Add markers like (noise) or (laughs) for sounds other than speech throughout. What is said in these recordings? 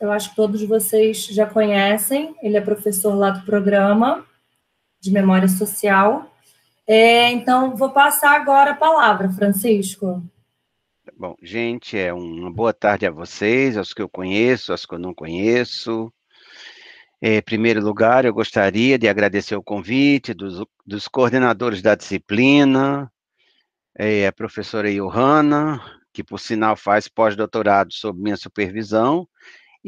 eu acho que todos vocês já conhecem. Ele é professor lá do programa de memória social. É, então, vou passar agora a palavra, Francisco. Tá bom, gente, é uma boa tarde a vocês, aos que eu conheço, aos que eu não conheço. É, em primeiro lugar, eu gostaria de agradecer o convite dos, dos coordenadores da disciplina, é, a professora Johanna, que por sinal faz pós-doutorado sob minha supervisão,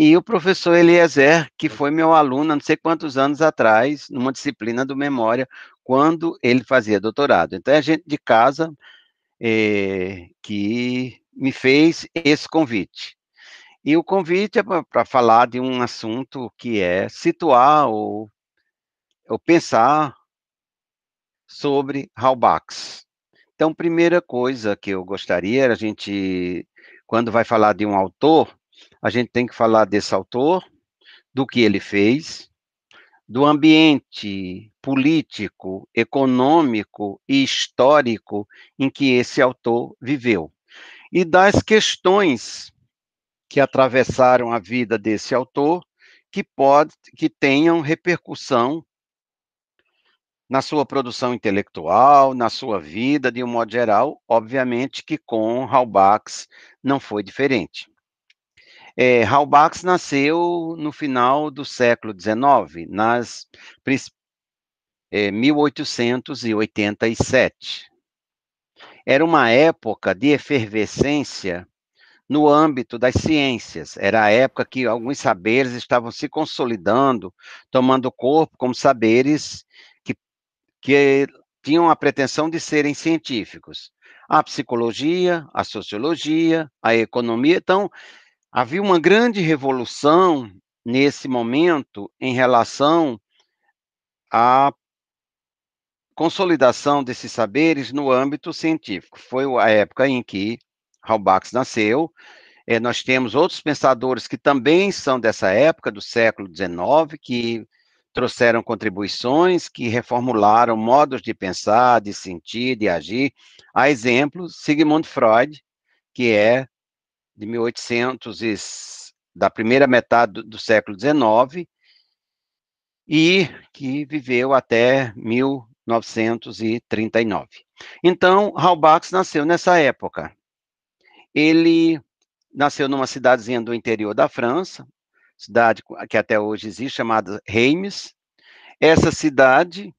e o professor Eliezer, que foi meu aluno não sei quantos anos atrás, numa disciplina do Memória, quando ele fazia doutorado. Então, é gente de casa é, que me fez esse convite. E o convite é para falar de um assunto que é situar ou, ou pensar sobre Halbachs. Então, primeira coisa que eu gostaria, é a gente, quando vai falar de um autor, a gente tem que falar desse autor, do que ele fez, do ambiente político, econômico e histórico em que esse autor viveu, e das questões que atravessaram a vida desse autor, que pode que tenham repercussão na sua produção intelectual, na sua vida de um modo geral, obviamente que com Halbachs não foi diferente. É, Halbach nasceu no final do século XIX, nas é, 1887. Era uma época de efervescência no âmbito das ciências. Era a época que alguns saberes estavam se consolidando, tomando corpo como saberes que, que tinham a pretensão de serem científicos. A psicologia, a sociologia, a economia. Então, Havia uma grande revolução nesse momento em relação à consolidação desses saberes no âmbito científico. Foi a época em que Halbach nasceu. É, nós temos outros pensadores que também são dessa época, do século XIX, que trouxeram contribuições, que reformularam modos de pensar, de sentir, de agir. A exemplo, Sigmund Freud, que é de 1800 e, da primeira metade do, do século XIX e que viveu até 1939. Então, Halbach nasceu nessa época. Ele nasceu numa cidadezinha do interior da França, cidade que até hoje existe, chamada Reims. Essa cidade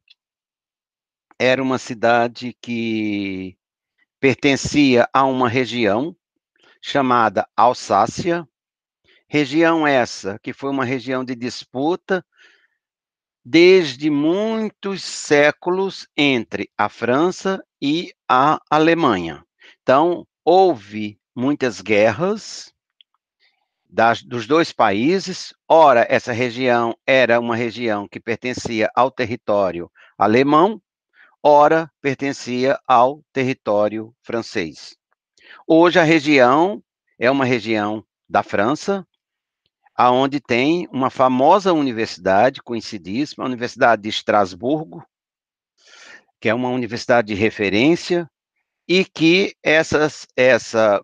era uma cidade que pertencia a uma região chamada Alsácia, região essa que foi uma região de disputa desde muitos séculos entre a França e a Alemanha. Então, houve muitas guerras das, dos dois países. Ora, essa região era uma região que pertencia ao território alemão, ora, pertencia ao território francês. Hoje a região é uma região da França, aonde tem uma famosa universidade, conhecidíssima, a Universidade de Estrasburgo, que é uma universidade de referência, e que essas, essa,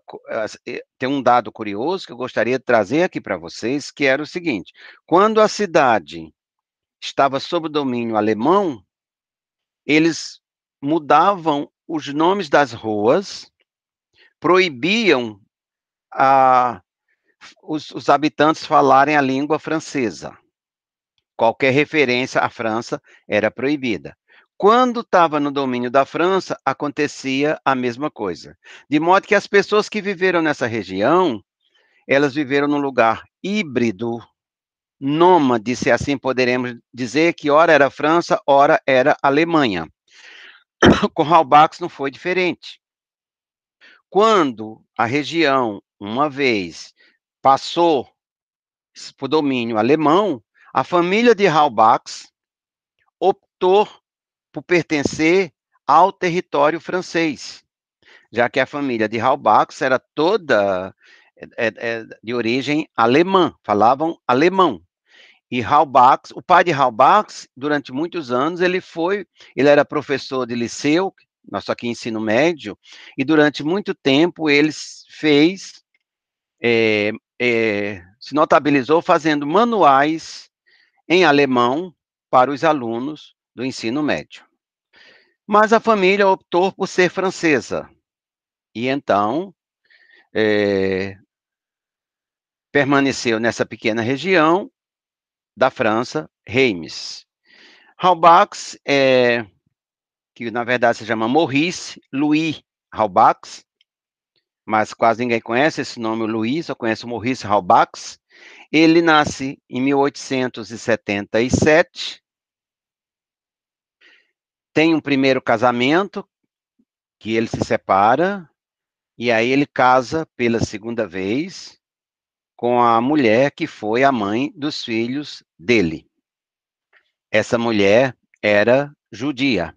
tem um dado curioso que eu gostaria de trazer aqui para vocês, que era o seguinte, quando a cidade estava sob domínio alemão, eles mudavam os nomes das ruas proibiam a, os, os habitantes falarem a língua francesa. Qualquer referência à França era proibida. Quando estava no domínio da França, acontecia a mesma coisa. De modo que as pessoas que viveram nessa região, elas viveram num lugar híbrido, nômade, se assim poderemos dizer, que ora era França, ora era Alemanha. (coughs) Com Halbachs não foi diferente. Quando a região, uma vez, passou para o domínio alemão, a família de Halbachs optou por pertencer ao território francês, já que a família de Halbachs era toda é, é, é, de origem alemã, falavam alemão. E Halbachs, o pai de Halbachs, durante muitos anos, ele foi, ele era professor de liceu, nós só que ensino médio, e durante muito tempo ele fez, é, é, se notabilizou fazendo manuais em alemão para os alunos do ensino médio. Mas a família optou por ser francesa, e então é, permaneceu nessa pequena região da França, Reims. Halbachs é que na verdade se chama Maurice Louis Halbachs, mas quase ninguém conhece esse nome, só conhece o Maurice Halbachs. Ele nasce em 1877, tem um primeiro casamento, que ele se separa, e aí ele casa pela segunda vez com a mulher que foi a mãe dos filhos dele. Essa mulher era judia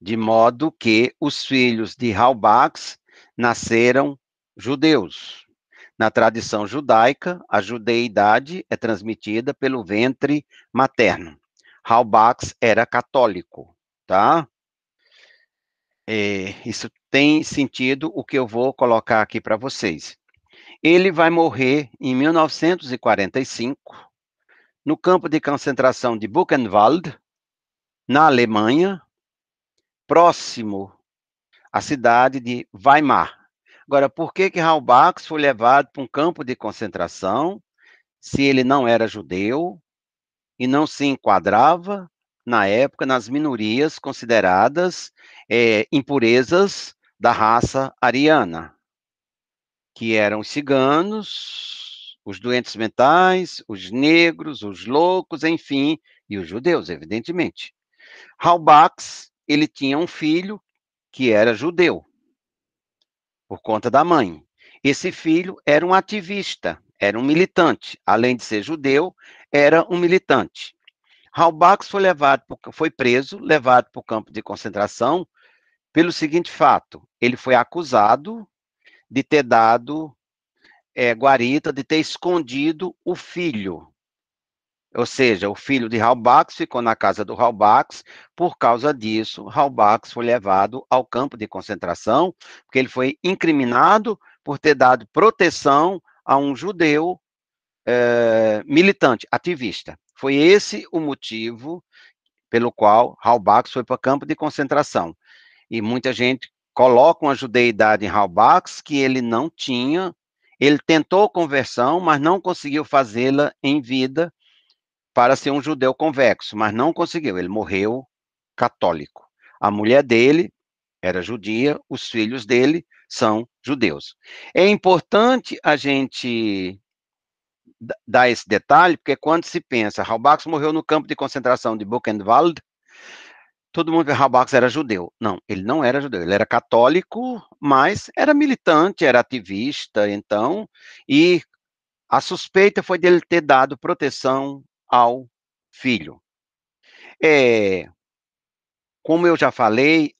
de modo que os filhos de Halbachs nasceram judeus. Na tradição judaica, a judeidade é transmitida pelo ventre materno. Halbachs era católico, tá? É, isso tem sentido o que eu vou colocar aqui para vocês. Ele vai morrer em 1945 no campo de concentração de Buchenwald, na Alemanha, próximo à cidade de Weimar. Agora, por que que Raubach foi levado para um campo de concentração se ele não era judeu e não se enquadrava na época nas minorias consideradas é, impurezas da raça ariana, que eram os ciganos, os doentes mentais, os negros, os loucos, enfim, e os judeus, evidentemente. Halbachs ele tinha um filho que era judeu, por conta da mãe. Esse filho era um ativista, era um militante. Além de ser judeu, era um militante. Halbach foi, levado foi preso, levado para o campo de concentração, pelo seguinte fato: ele foi acusado de ter dado é, guarita, de ter escondido o filho ou seja, o filho de Halbach ficou na casa do Halbach, por causa disso, Halbach foi levado ao campo de concentração, porque ele foi incriminado por ter dado proteção a um judeu eh, militante, ativista. Foi esse o motivo pelo qual Halbach foi para o campo de concentração. E muita gente coloca uma judeidade em Halbach que ele não tinha. Ele tentou conversão, mas não conseguiu fazê-la em vida para ser um judeu convexo, mas não conseguiu. Ele morreu católico. A mulher dele era judia, os filhos dele são judeus. É importante a gente dar esse detalhe, porque quando se pensa, Halbachs morreu no campo de concentração de Buchenwald, todo mundo vê que Halbachs era judeu. Não, ele não era judeu, ele era católico, mas era militante, era ativista, então, e a suspeita foi dele ter dado proteção ao filho. É, como eu já falei,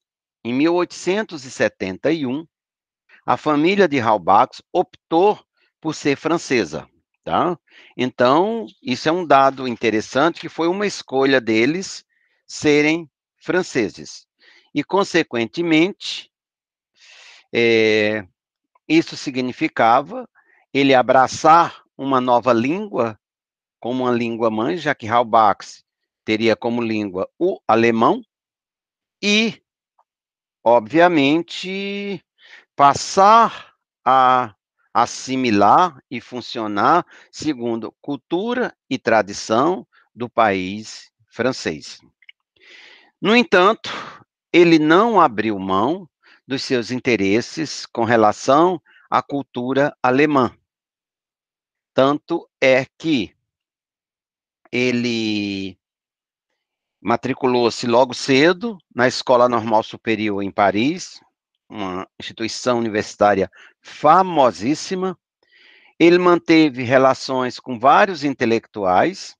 em 1871, a família de Halbach optou por ser francesa, tá? Então, isso é um dado interessante que foi uma escolha deles serem franceses. E, consequentemente, é, isso significava ele abraçar uma nova língua como uma língua mãe, já que Halbach teria como língua o alemão, e, obviamente, passar a assimilar e funcionar segundo cultura e tradição do país francês. No entanto, ele não abriu mão dos seus interesses com relação à cultura alemã. Tanto é que ele matriculou-se logo cedo na Escola Normal Superior em Paris, uma instituição universitária famosíssima. Ele manteve relações com vários intelectuais.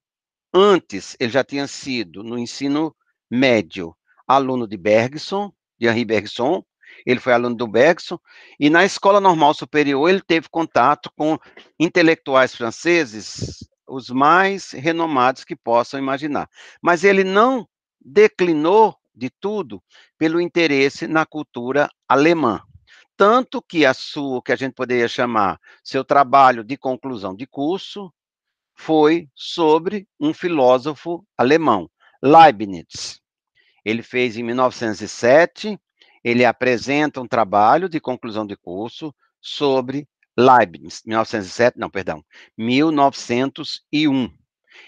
Antes, ele já tinha sido, no ensino médio, aluno de Bergson, de Henri Bergson. Ele foi aluno do Bergson. E na Escola Normal Superior, ele teve contato com intelectuais franceses, os mais renomados que possam imaginar. Mas ele não declinou de tudo pelo interesse na cultura alemã. Tanto que a sua, que a gente poderia chamar seu trabalho de conclusão de curso, foi sobre um filósofo alemão, Leibniz. Ele fez em 1907, ele apresenta um trabalho de conclusão de curso sobre Leibniz, 1907, não, perdão, 1901.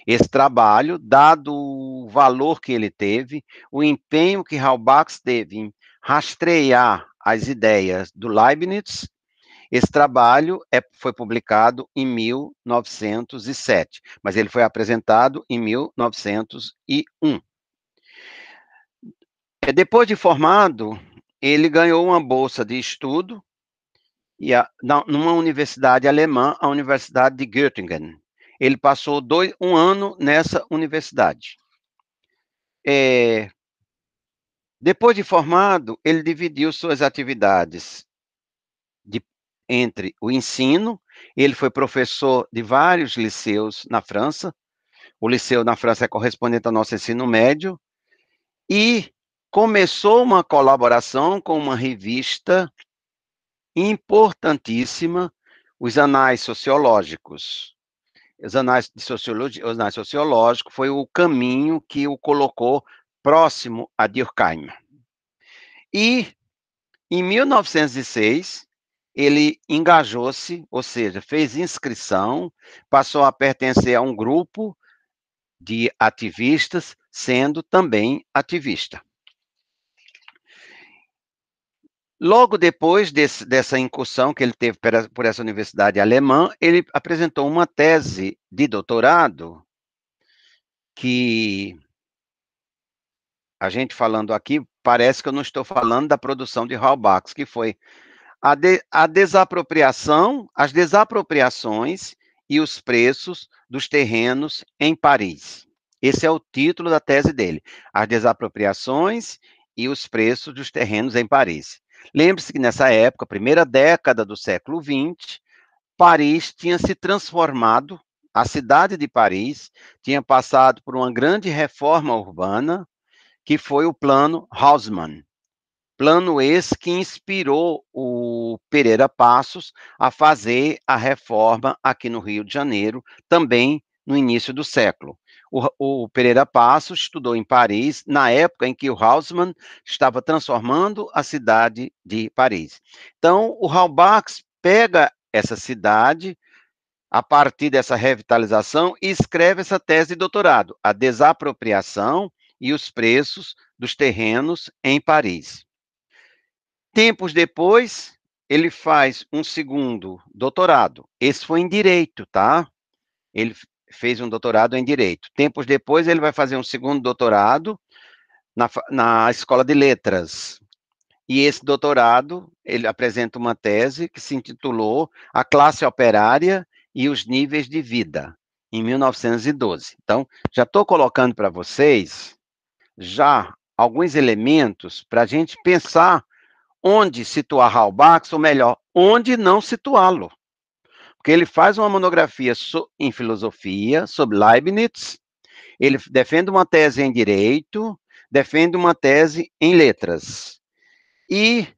Esse trabalho, dado o valor que ele teve, o empenho que Halbach teve em rastrear as ideias do Leibniz, esse trabalho é, foi publicado em 1907, mas ele foi apresentado em 1901. É, depois de formado, ele ganhou uma bolsa de estudo e a, na, numa universidade alemã, a Universidade de Göttingen. Ele passou dois, um ano nessa universidade. É, depois de formado, ele dividiu suas atividades de, entre o ensino, ele foi professor de vários liceus na França, o liceu na França é correspondente ao nosso ensino médio, e começou uma colaboração com uma revista importantíssima, os anais sociológicos. Os anais, de sociologia, os anais sociológicos foi o caminho que o colocou próximo a Durkheim. E, em 1906, ele engajou-se, ou seja, fez inscrição, passou a pertencer a um grupo de ativistas, sendo também ativista. Logo depois desse, dessa incursão que ele teve por essa universidade alemã, ele apresentou uma tese de doutorado que a gente falando aqui parece que eu não estou falando da produção de Halbach, que foi a, de, a desapropriação, as desapropriações e os preços dos terrenos em Paris. Esse é o título da tese dele: As desapropriações e os preços dos terrenos em Paris. Lembre-se que nessa época, primeira década do século XX, Paris tinha se transformado, a cidade de Paris tinha passado por uma grande reforma urbana, que foi o plano Haussmann. Plano esse que inspirou o Pereira Passos a fazer a reforma aqui no Rio de Janeiro, também no início do século. O, o, Pereira Passos estudou em Paris, na época em que o Haussmann estava transformando a cidade de Paris. Então, o Halbach pega essa cidade, a partir dessa revitalização, e escreve essa tese de doutorado, A Desapropriação e os Preços dos Terrenos em Paris. Tempos depois, ele faz um segundo doutorado. Esse foi em direito, tá? Ele fez um doutorado em Direito. Tempos depois, ele vai fazer um segundo doutorado na, na Escola de Letras. E esse doutorado, ele apresenta uma tese que se intitulou A Classe Operária e os Níveis de Vida, em 1912. Então, já estou colocando para vocês já alguns elementos para a gente pensar onde situar Halbach, ou melhor, onde não situá-lo. Porque ele faz uma monografia so, em filosofia sobre Leibniz, ele defende uma tese em direito, defende uma tese em letras. E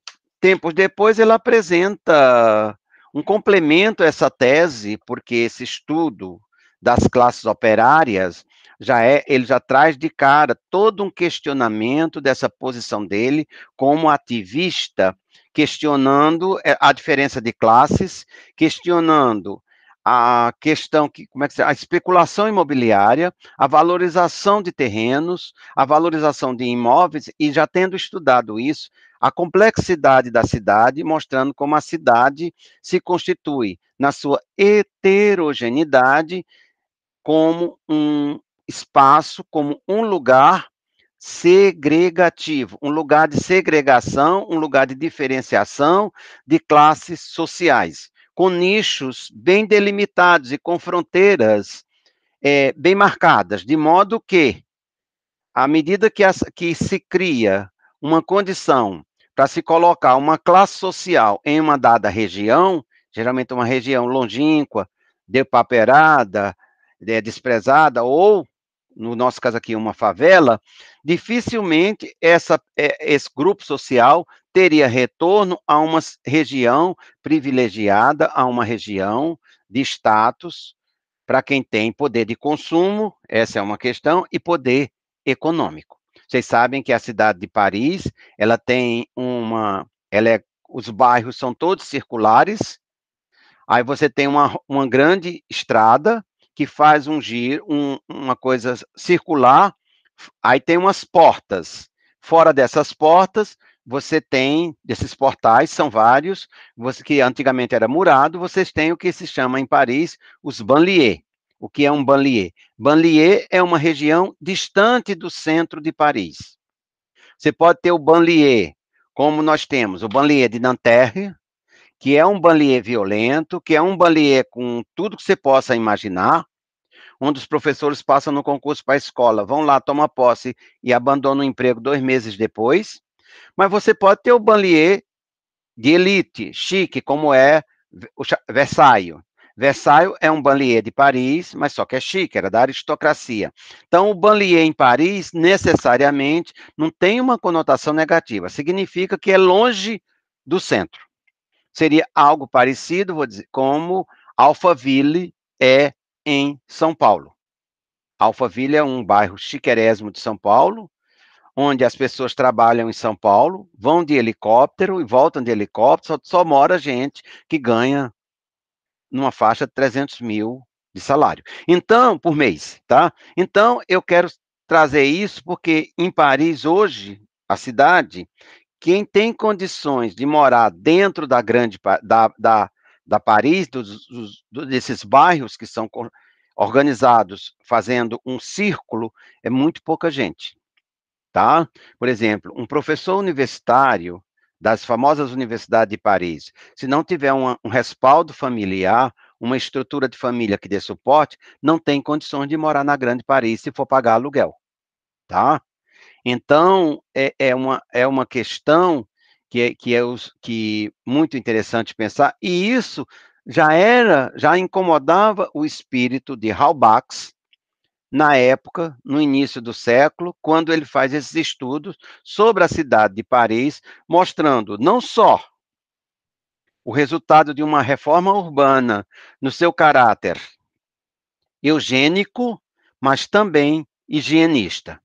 tempos depois ele apresenta um complemento a essa tese, porque esse estudo das classes operárias já é, ele já traz de cara todo um questionamento dessa posição dele como ativista, questionando é, a diferença de classes, questionando a questão que, como é que se, a especulação imobiliária, a valorização de terrenos, a valorização de imóveis e já tendo estudado isso, a complexidade da cidade, mostrando como a cidade se constitui na sua heterogeneidade como um espaço como um lugar segregativo, um lugar de segregação, um lugar de diferenciação de classes sociais, com nichos bem delimitados e com fronteiras é, bem marcadas, de modo que, à medida que, as, que se cria uma condição para se colocar uma classe social em uma dada região, geralmente uma região longínqua, depaperada, é, desprezada ou no nosso caso aqui, uma favela, dificilmente essa, é, esse grupo social teria retorno a uma região privilegiada, a uma região de status, para quem tem poder de consumo, essa é uma questão, e poder econômico. Vocês sabem que a cidade de Paris, ela tem uma, ela é, os bairros são todos circulares, aí você tem uma, uma grande estrada, que faz um giro, um, uma coisa circular, aí tem umas portas. Fora dessas portas, você tem, desses portais, são vários, você, que antigamente era murado, vocês têm o que se chama em Paris os banlieues. O que é um banlieue? Banlieue é uma região distante do centro de Paris. Você pode ter o banlieue, como nós temos o banlieue de Nanterre, que é um banlieue violento, que é um banlieue com tudo que você possa imaginar, onde os professores passam no concurso para a escola, vão lá, tomam posse e abandonam o emprego dois meses depois. Mas você pode ter o banlieue de elite, chique, como é o Versailles. Versailles é um banlieue de Paris, mas só que é chique, era da aristocracia. Então, o banlieue em Paris, necessariamente, não tem uma conotação negativa, significa que é longe do centro. Seria algo parecido, vou dizer, como Alphaville é em São Paulo. Alphaville é um bairro chiquerésimo de São Paulo, onde as pessoas trabalham em São Paulo, vão de helicóptero e voltam de helicóptero, só, só mora gente que ganha numa faixa de 300 mil de salário. Então, por mês, tá? Então, eu quero trazer isso porque em Paris hoje, a cidade, quem tem condições de morar dentro da grande da, da, da Paris, dos, dos, desses bairros que são organizados fazendo um círculo, é muito pouca gente, tá? Por exemplo, um professor universitário das famosas universidades de Paris, se não tiver uma, um respaldo familiar, uma estrutura de família que dê suporte, não tem condições de morar na grande Paris se for pagar aluguel, tá? Então, é, é, uma, é uma questão que é, que é os, que muito interessante pensar, e isso já era, já incomodava o espírito de Halbachs na época, no início do século, quando ele faz esses estudos sobre a cidade de Paris, mostrando não só o resultado de uma reforma urbana no seu caráter eugênico, mas também higienista.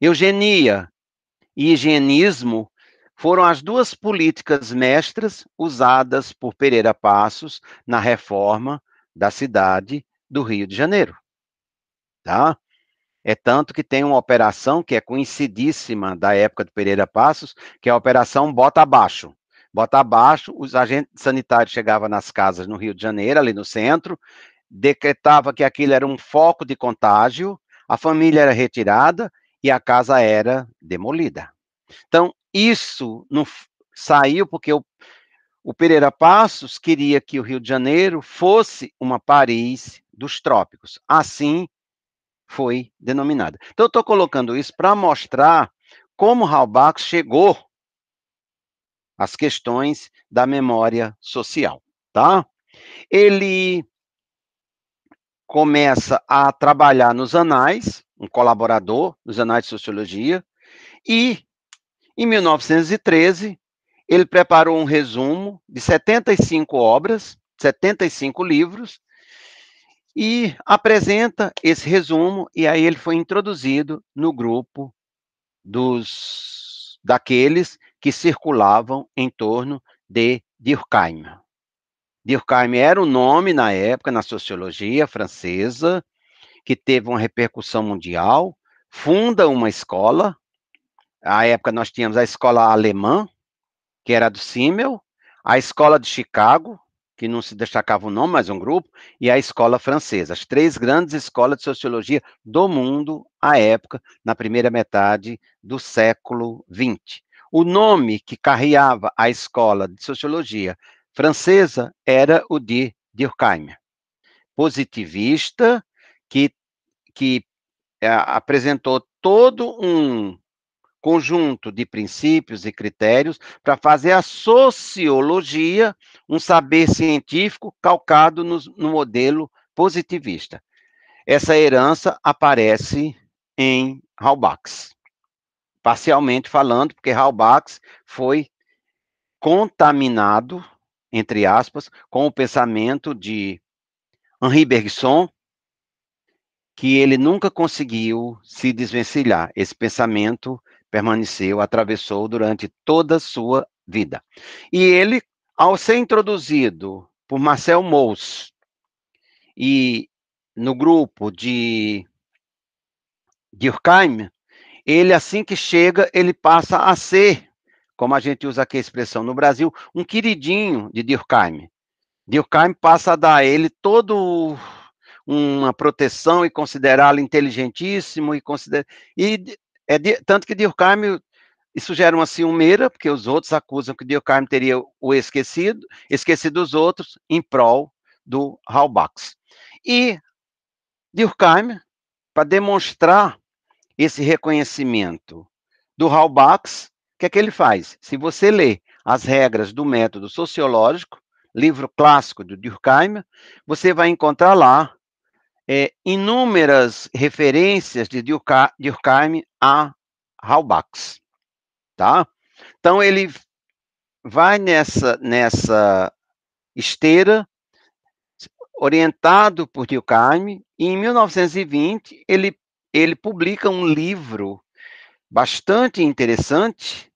Eugenia e higienismo foram as duas políticas mestras usadas por Pereira Passos na reforma da cidade do Rio de Janeiro. Tá? É tanto que tem uma operação que é coincidíssima da época de Pereira Passos, que é a operação Bota Abaixo. Bota Abaixo, os agentes sanitários chegavam nas casas no Rio de Janeiro, ali no centro, decretava que aquilo era um foco de contágio, a família era retirada e a casa era demolida. Então, isso não saiu porque o, o Pereira Passos queria que o Rio de Janeiro fosse uma Paris dos trópicos. Assim foi denominada. Então, eu estou colocando isso para mostrar como Halbach chegou às questões da memória social, tá? Ele começa a trabalhar nos anais, um colaborador dos Anais de Sociologia, e em 1913 ele preparou um resumo de 75 obras, 75 livros, e apresenta esse resumo, e aí ele foi introduzido no grupo dos daqueles que circulavam em torno de Durkheim. Durkheim era o um nome na época na sociologia francesa que teve uma repercussão mundial, funda uma escola. À época nós tínhamos a escola alemã, que era do Simmel, a escola de Chicago, que não se destacava o nome, mas um grupo, e a escola francesa. As três grandes escolas de sociologia do mundo à época, na primeira metade do século XX. O nome que carreava a escola de sociologia francesa era o de Durkheim, positivista que, que eh, apresentou todo um conjunto de princípios e critérios para fazer a sociologia um saber científico calcado no, no modelo positivista. Essa herança aparece em Halbachs, parcialmente falando, porque Halbachs foi contaminado, entre aspas, com o pensamento de Henri Bergson, que ele nunca conseguiu se desvencilhar. Esse pensamento permaneceu, atravessou durante toda a sua vida. E ele, ao ser introduzido por Marcel Mauss e no grupo de Durkheim, ele assim que chega, ele passa a ser, como a gente usa aqui a expressão no Brasil, um queridinho de Durkheim. Durkheim passa a dar a ele todo uma proteção e considerá-lo inteligentíssimo e considera e é de... tanto que Durkheim isso gera uma ciumeira, porque os outros acusam que Durkheim teria o esquecido, esquecido os outros em prol do Halbachs. E Durkheim, para demonstrar esse reconhecimento do Halbachs, o que é que ele faz? Se você lê as regras do método sociológico, livro clássico de Durkheim, você vai encontrar lá é, inúmeras referências de Durkheim a Halbachs, tá? Então ele vai nessa nessa esteira orientado por Durkheim e em 1920 ele ele publica um livro bastante interessante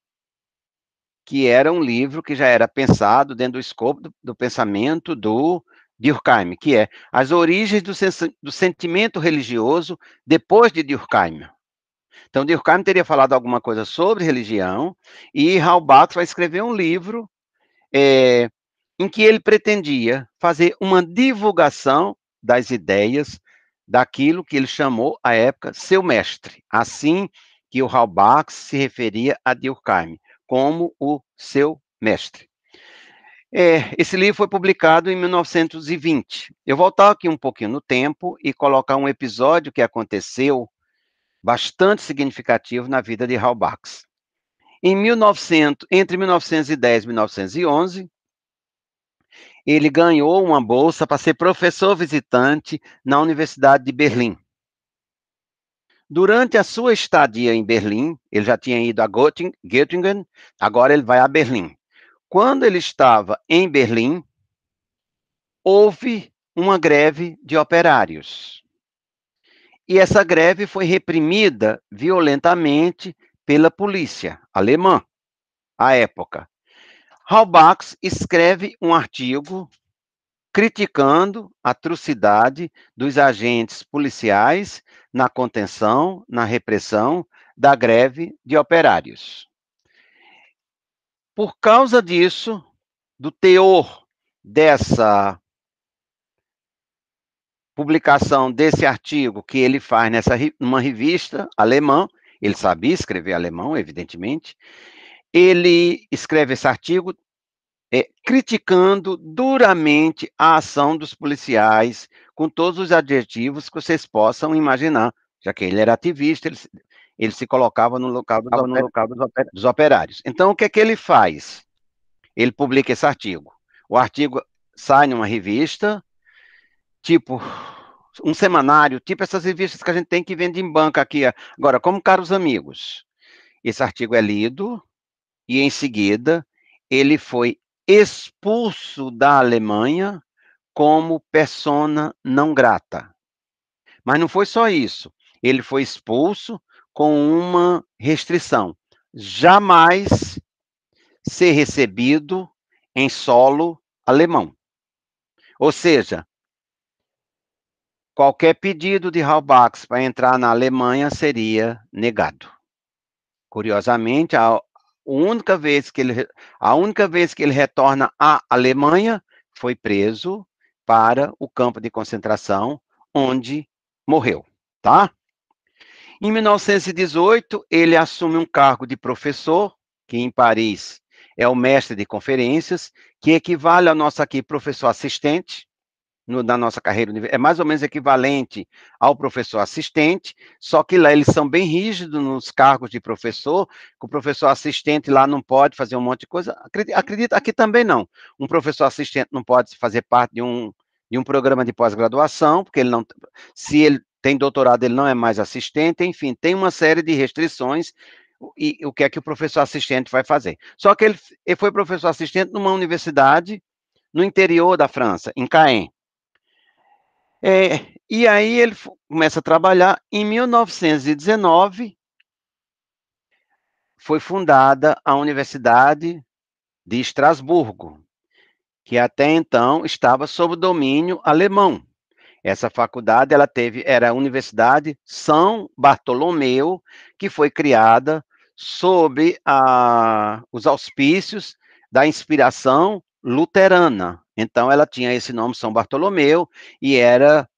que era um livro que já era pensado dentro do escopo do, do pensamento do Durkheim, que é As Origens do, sen do Sentimento Religioso depois de Durkheim. Então, Durkheim teria falado alguma coisa sobre religião, e Halbach vai escrever um livro é, em que ele pretendia fazer uma divulgação das ideias daquilo que ele chamou, à época, seu mestre. Assim que o Halbach se referia a Durkheim, como o seu mestre. É, esse livro foi publicado em 1920. Eu voltar aqui um pouquinho no tempo e colocar um episódio que aconteceu bastante significativo na vida de Halbach. Em 1900, entre 1910 e 1911, ele ganhou uma bolsa para ser professor visitante na Universidade de Berlim. Durante a sua estadia em Berlim, ele já tinha ido a Göttingen, agora ele vai a Berlim. Quando ele estava em Berlim, houve uma greve de operários. E essa greve foi reprimida violentamente pela polícia alemã à época. Halbach escreve um artigo criticando a atrocidade dos agentes policiais na contenção, na repressão da greve de operários. Por causa disso, do teor dessa publicação desse artigo que ele faz nessa numa revista alemã, ele sabia escrever alemão, evidentemente. Ele escreve esse artigo é, criticando duramente a ação dos policiais, com todos os adjetivos que vocês possam imaginar, já que ele era ativista, ele ele se colocava no local dos, no local dos, operários. dos operários. Então, o que é que ele faz? Ele publica esse artigo. O artigo sai numa revista, tipo um semanário, tipo essas revistas que a gente tem que vende em banca aqui. Agora, como caros amigos, esse artigo é lido e em seguida ele foi expulso da Alemanha como persona não grata. Mas não foi só isso. Ele foi expulso com uma restrição: jamais ser recebido em solo alemão. Ou seja, qualquer pedido de Halbach para entrar na Alemanha seria negado. Curiosamente, a única vez que ele, a única vez que ele retorna à Alemanha foi preso para o campo de concentração onde morreu, tá? Em 1918, ele assume um cargo de professor, que em Paris é o mestre de conferências, que equivale ao nosso aqui professor assistente, no, na nossa carreira é mais ou menos equivalente ao professor assistente, só que lá eles são bem rígidos nos cargos de professor, que o professor assistente lá não pode fazer um monte de coisa. Acredito, aqui também não. Um professor assistente não pode fazer parte de um de um programa de pós-graduação, porque ele não se ele tem doutorado, ele não é mais assistente, enfim, tem uma série de restrições e o que é que o professor assistente vai fazer. Só que ele, ele foi professor assistente numa universidade no interior da França, em Caen. É, e aí ele começa a trabalhar. Em 1919, foi fundada a Universidade de Estrasburgo, que até então estava sob domínio alemão. Essa faculdade ela teve era a Universidade São Bartolomeu, que foi criada sob a, os auspícios da inspiração luterana. Então ela tinha esse nome São Bartolomeu e era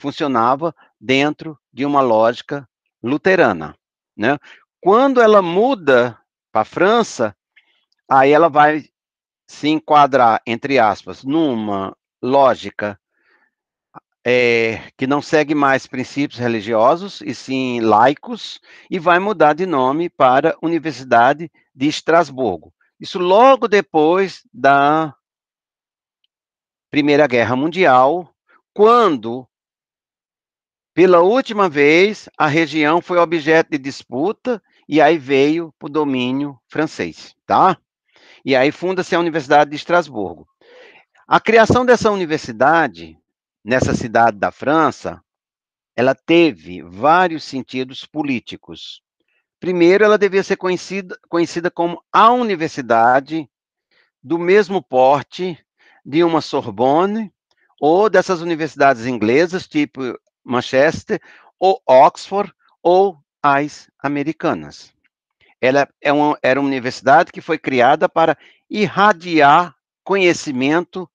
funcionava dentro de uma lógica luterana, né? Quando ela muda para a França, aí ela vai se enquadrar entre aspas numa lógica é, que não segue mais princípios religiosos, e sim laicos, e vai mudar de nome para Universidade de Estrasburgo. Isso logo depois da Primeira Guerra Mundial, quando, pela última vez, a região foi objeto de disputa e aí veio para o domínio francês, tá? E aí funda-se a Universidade de Estrasburgo. A criação dessa universidade nessa cidade da França, ela teve vários sentidos políticos. Primeiro, ela devia ser conhecida, conhecida como a universidade do mesmo porte de uma Sorbonne ou dessas universidades inglesas, tipo Manchester ou Oxford ou as americanas. Ela é uma, era uma universidade que foi criada para irradiar conhecimento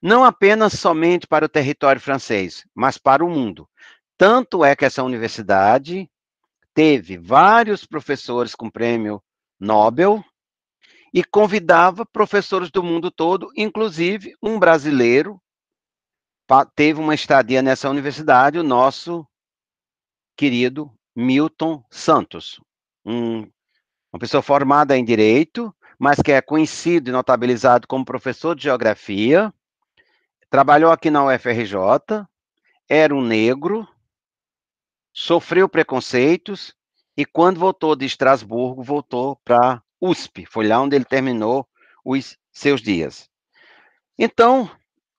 não apenas somente para o território francês, mas para o mundo. Tanto é que essa universidade teve vários professores com prêmio Nobel e convidava professores do mundo todo, inclusive um brasileiro teve uma estadia nessa universidade, o nosso querido Milton Santos, um, uma pessoa formada em direito, mas que é conhecido e notabilizado como professor de geografia trabalhou aqui na UFRJ, era um negro, sofreu preconceitos e quando voltou de Estrasburgo, voltou para USP, foi lá onde ele terminou os seus dias. Então,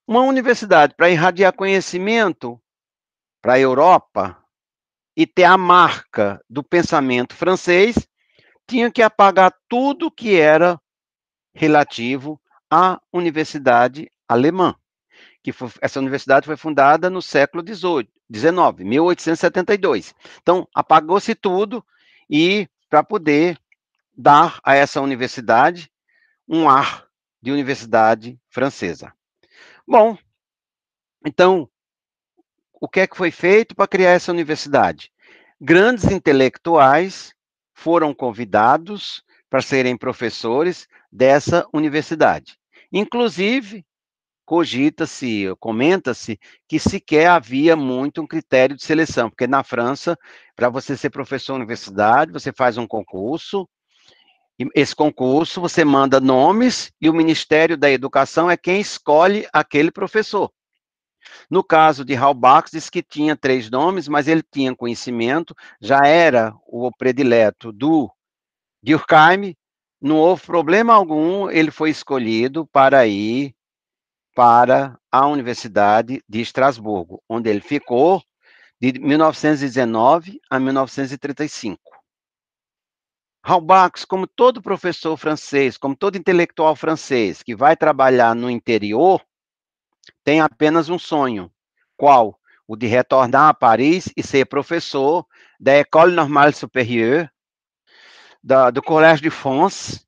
uma universidade para irradiar conhecimento para a Europa e ter a marca do pensamento francês, tinha que apagar tudo que era relativo à universidade alemã que foi, essa universidade foi fundada no século XIX, 1872. Então, apagou-se tudo e para poder dar a essa universidade um ar de universidade francesa. Bom, então, o que é que foi feito para criar essa universidade? Grandes intelectuais foram convidados para serem professores dessa universidade. Inclusive, cogita-se, comenta-se que sequer havia muito um critério de seleção, porque na França, para você ser professor universidade, você faz um concurso, esse concurso você manda nomes e o Ministério da Educação é quem escolhe aquele professor. No caso de Halbach, diz que tinha três nomes, mas ele tinha conhecimento, já era o predileto do Durkheim, não houve problema algum, ele foi escolhido para ir para a Universidade de Estrasburgo, onde ele ficou de 1919 a 1935. Raubachs, como todo professor francês, como todo intelectual francês que vai trabalhar no interior, tem apenas um sonho. Qual? O de retornar a Paris e ser professor da École Normale Supérieure, da, do Collège de France,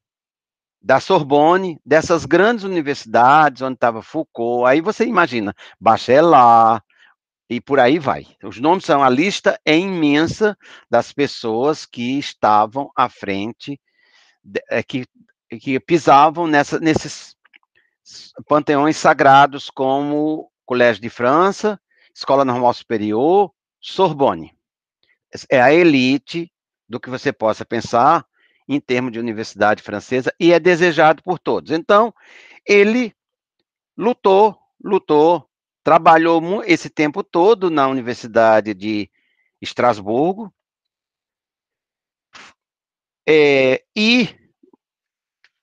da Sorbonne, dessas grandes universidades, onde estava Foucault, aí você imagina, Bachelard, e por aí vai. Os nomes são, a lista é imensa das pessoas que estavam à frente, é, que, que pisavam nessa, nesses panteões sagrados como Colégio de França, Escola Normal Superior, Sorbonne. É a elite do que você possa pensar em termos de universidade francesa e é desejado por todos. Então, ele lutou, lutou, trabalhou esse tempo todo na Universidade de Estrasburgo é, e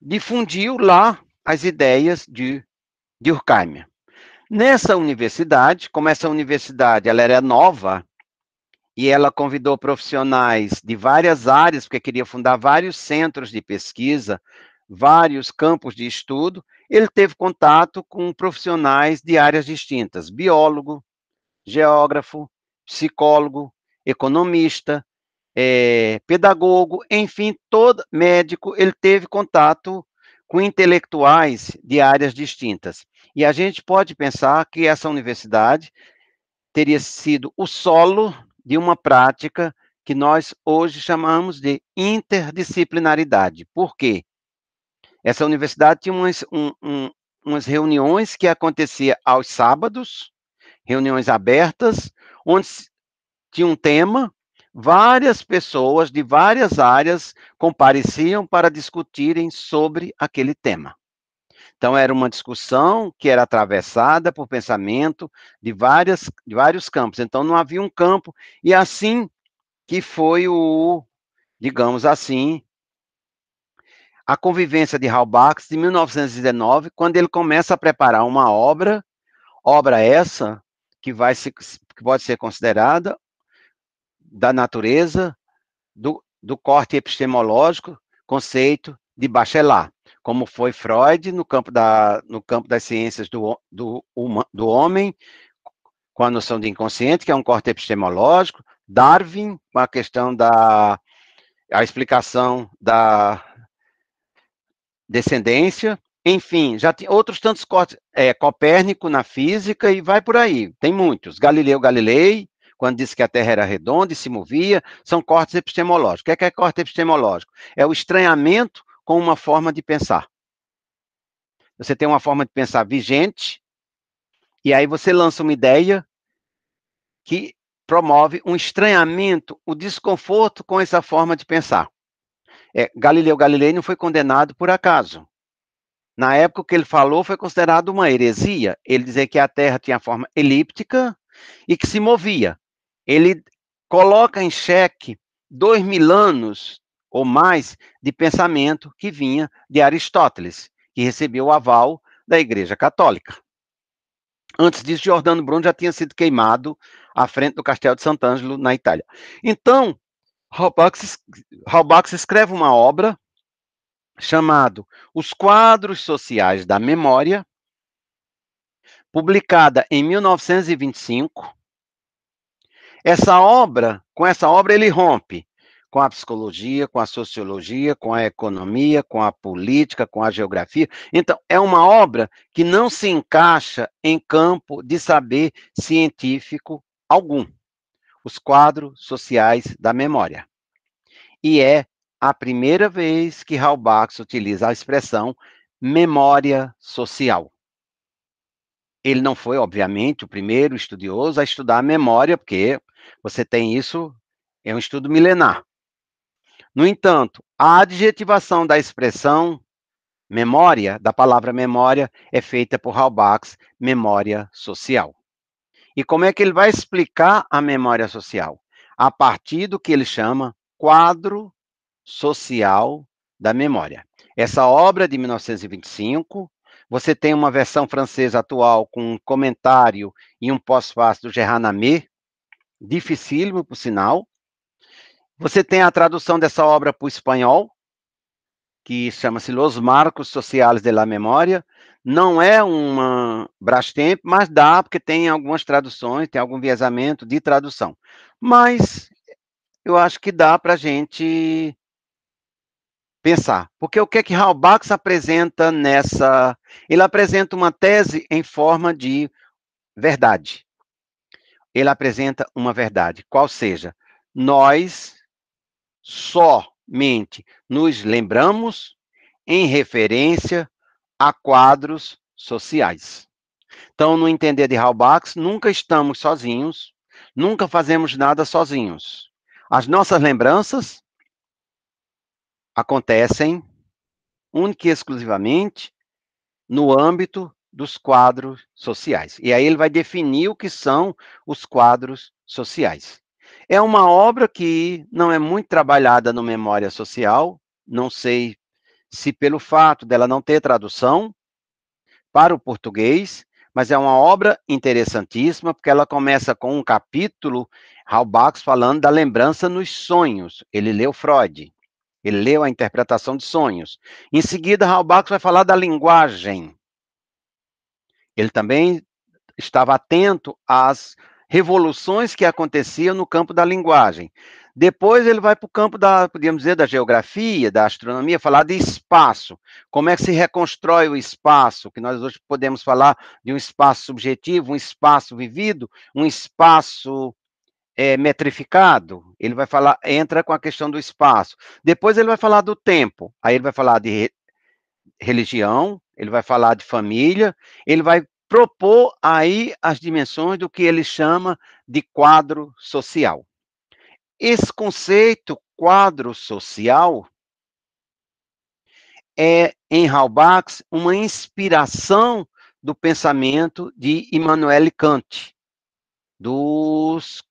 difundiu lá as ideias de Durkheim. Nessa universidade, como essa universidade ela era nova, e ela convidou profissionais de várias áreas, porque queria fundar vários centros de pesquisa, vários campos de estudo. Ele teve contato com profissionais de áreas distintas: biólogo, geógrafo, psicólogo, economista, é, pedagogo, enfim, todo médico. Ele teve contato com intelectuais de áreas distintas. E a gente pode pensar que essa universidade teria sido o solo de uma prática que nós hoje chamamos de interdisciplinaridade. Por quê? Essa universidade tinha umas, um, um, umas reuniões que acontecia aos sábados, reuniões abertas, onde tinha um tema, várias pessoas de várias áreas compareciam para discutirem sobre aquele tema. Então, era uma discussão que era atravessada por pensamento de, várias, de vários campos. Então, não havia um campo. E assim que foi o, digamos assim, a convivência de Halbach de 1919, quando ele começa a preparar uma obra, obra essa que vai se, que pode ser considerada da natureza do, do corte epistemológico, conceito de Bachelard como foi Freud no campo, da, no campo das ciências do, do, do homem, com a noção de inconsciente, que é um corte epistemológico, Darwin, com a questão da a explicação da descendência, enfim, já tem outros tantos cortes, é, Copérnico na física e vai por aí, tem muitos, Galileu Galilei, quando disse que a Terra era redonda e se movia, são cortes epistemológicos. O que é, que é corte epistemológico? É o estranhamento com uma forma de pensar. Você tem uma forma de pensar vigente, e aí você lança uma ideia que promove um estranhamento, o um desconforto com essa forma de pensar. É, Galileu Galilei não foi condenado por acaso. Na época que ele falou foi considerado uma heresia. Ele dizer que a Terra tinha forma elíptica e que se movia. Ele coloca em xeque dois mil anos ou mais de pensamento que vinha de Aristóteles, que recebeu o aval da Igreja Católica. Antes disso, Giordano Bruno já tinha sido queimado à frente do Castelo de Sant'Angelo, na Itália. Então, Halbach escreve uma obra chamada Os Quadros Sociais da Memória, publicada em 1925. Essa obra, com essa obra ele rompe com a psicologia, com a sociologia, com a economia, com a política, com a geografia. Então, é uma obra que não se encaixa em campo de saber científico algum. Os quadros sociais da memória. E é a primeira vez que Halbach utiliza a expressão memória social. Ele não foi, obviamente, o primeiro estudioso a estudar a memória, porque você tem isso, é um estudo milenar. No entanto, a adjetivação da expressão memória, da palavra memória, é feita por Halbach, memória social. E como é que ele vai explicar a memória social? A partir do que ele chama quadro social da memória. Essa obra de 1925, você tem uma versão francesa atual com um comentário e um pós-fácil do Gerard Namé, dificílimo, por sinal, você tem a tradução dessa obra para o espanhol, que chama-se Los Marcos Sociales de la Memória. Não é uma Brastemp, mas dá, porque tem algumas traduções, tem algum viesamento de tradução. Mas eu acho que dá para a gente pensar. Porque o que é que Halbach apresenta nessa... Ele apresenta uma tese em forma de verdade. Ele apresenta uma verdade, qual seja, nós somente nos lembramos em referência a quadros sociais. Então, no entender de Halbach, nunca estamos sozinhos, nunca fazemos nada sozinhos. As nossas lembranças acontecem única e exclusivamente no âmbito dos quadros sociais. E aí ele vai definir o que são os quadros sociais. É uma obra que não é muito trabalhada no Memória Social, não sei se pelo fato dela não ter tradução para o português, mas é uma obra interessantíssima, porque ela começa com um capítulo, Halbach falando da lembrança nos sonhos. Ele leu Freud, ele leu a interpretação de sonhos. Em seguida, Halbach vai falar da linguagem. Ele também estava atento às revoluções que aconteciam no campo da linguagem. Depois ele vai para o campo da, podíamos dizer, da geografia, da astronomia, falar de espaço. Como é que se reconstrói o espaço? Que nós hoje podemos falar de um espaço subjetivo, um espaço vivido, um espaço é, metrificado. Ele vai falar, entra com a questão do espaço. Depois ele vai falar do tempo. Aí ele vai falar de re, religião, ele vai falar de família, ele vai propor aí as dimensões do que ele chama de quadro social. Esse conceito, quadro social, é, em Halbach, uma inspiração do pensamento de Immanuel Kant, dos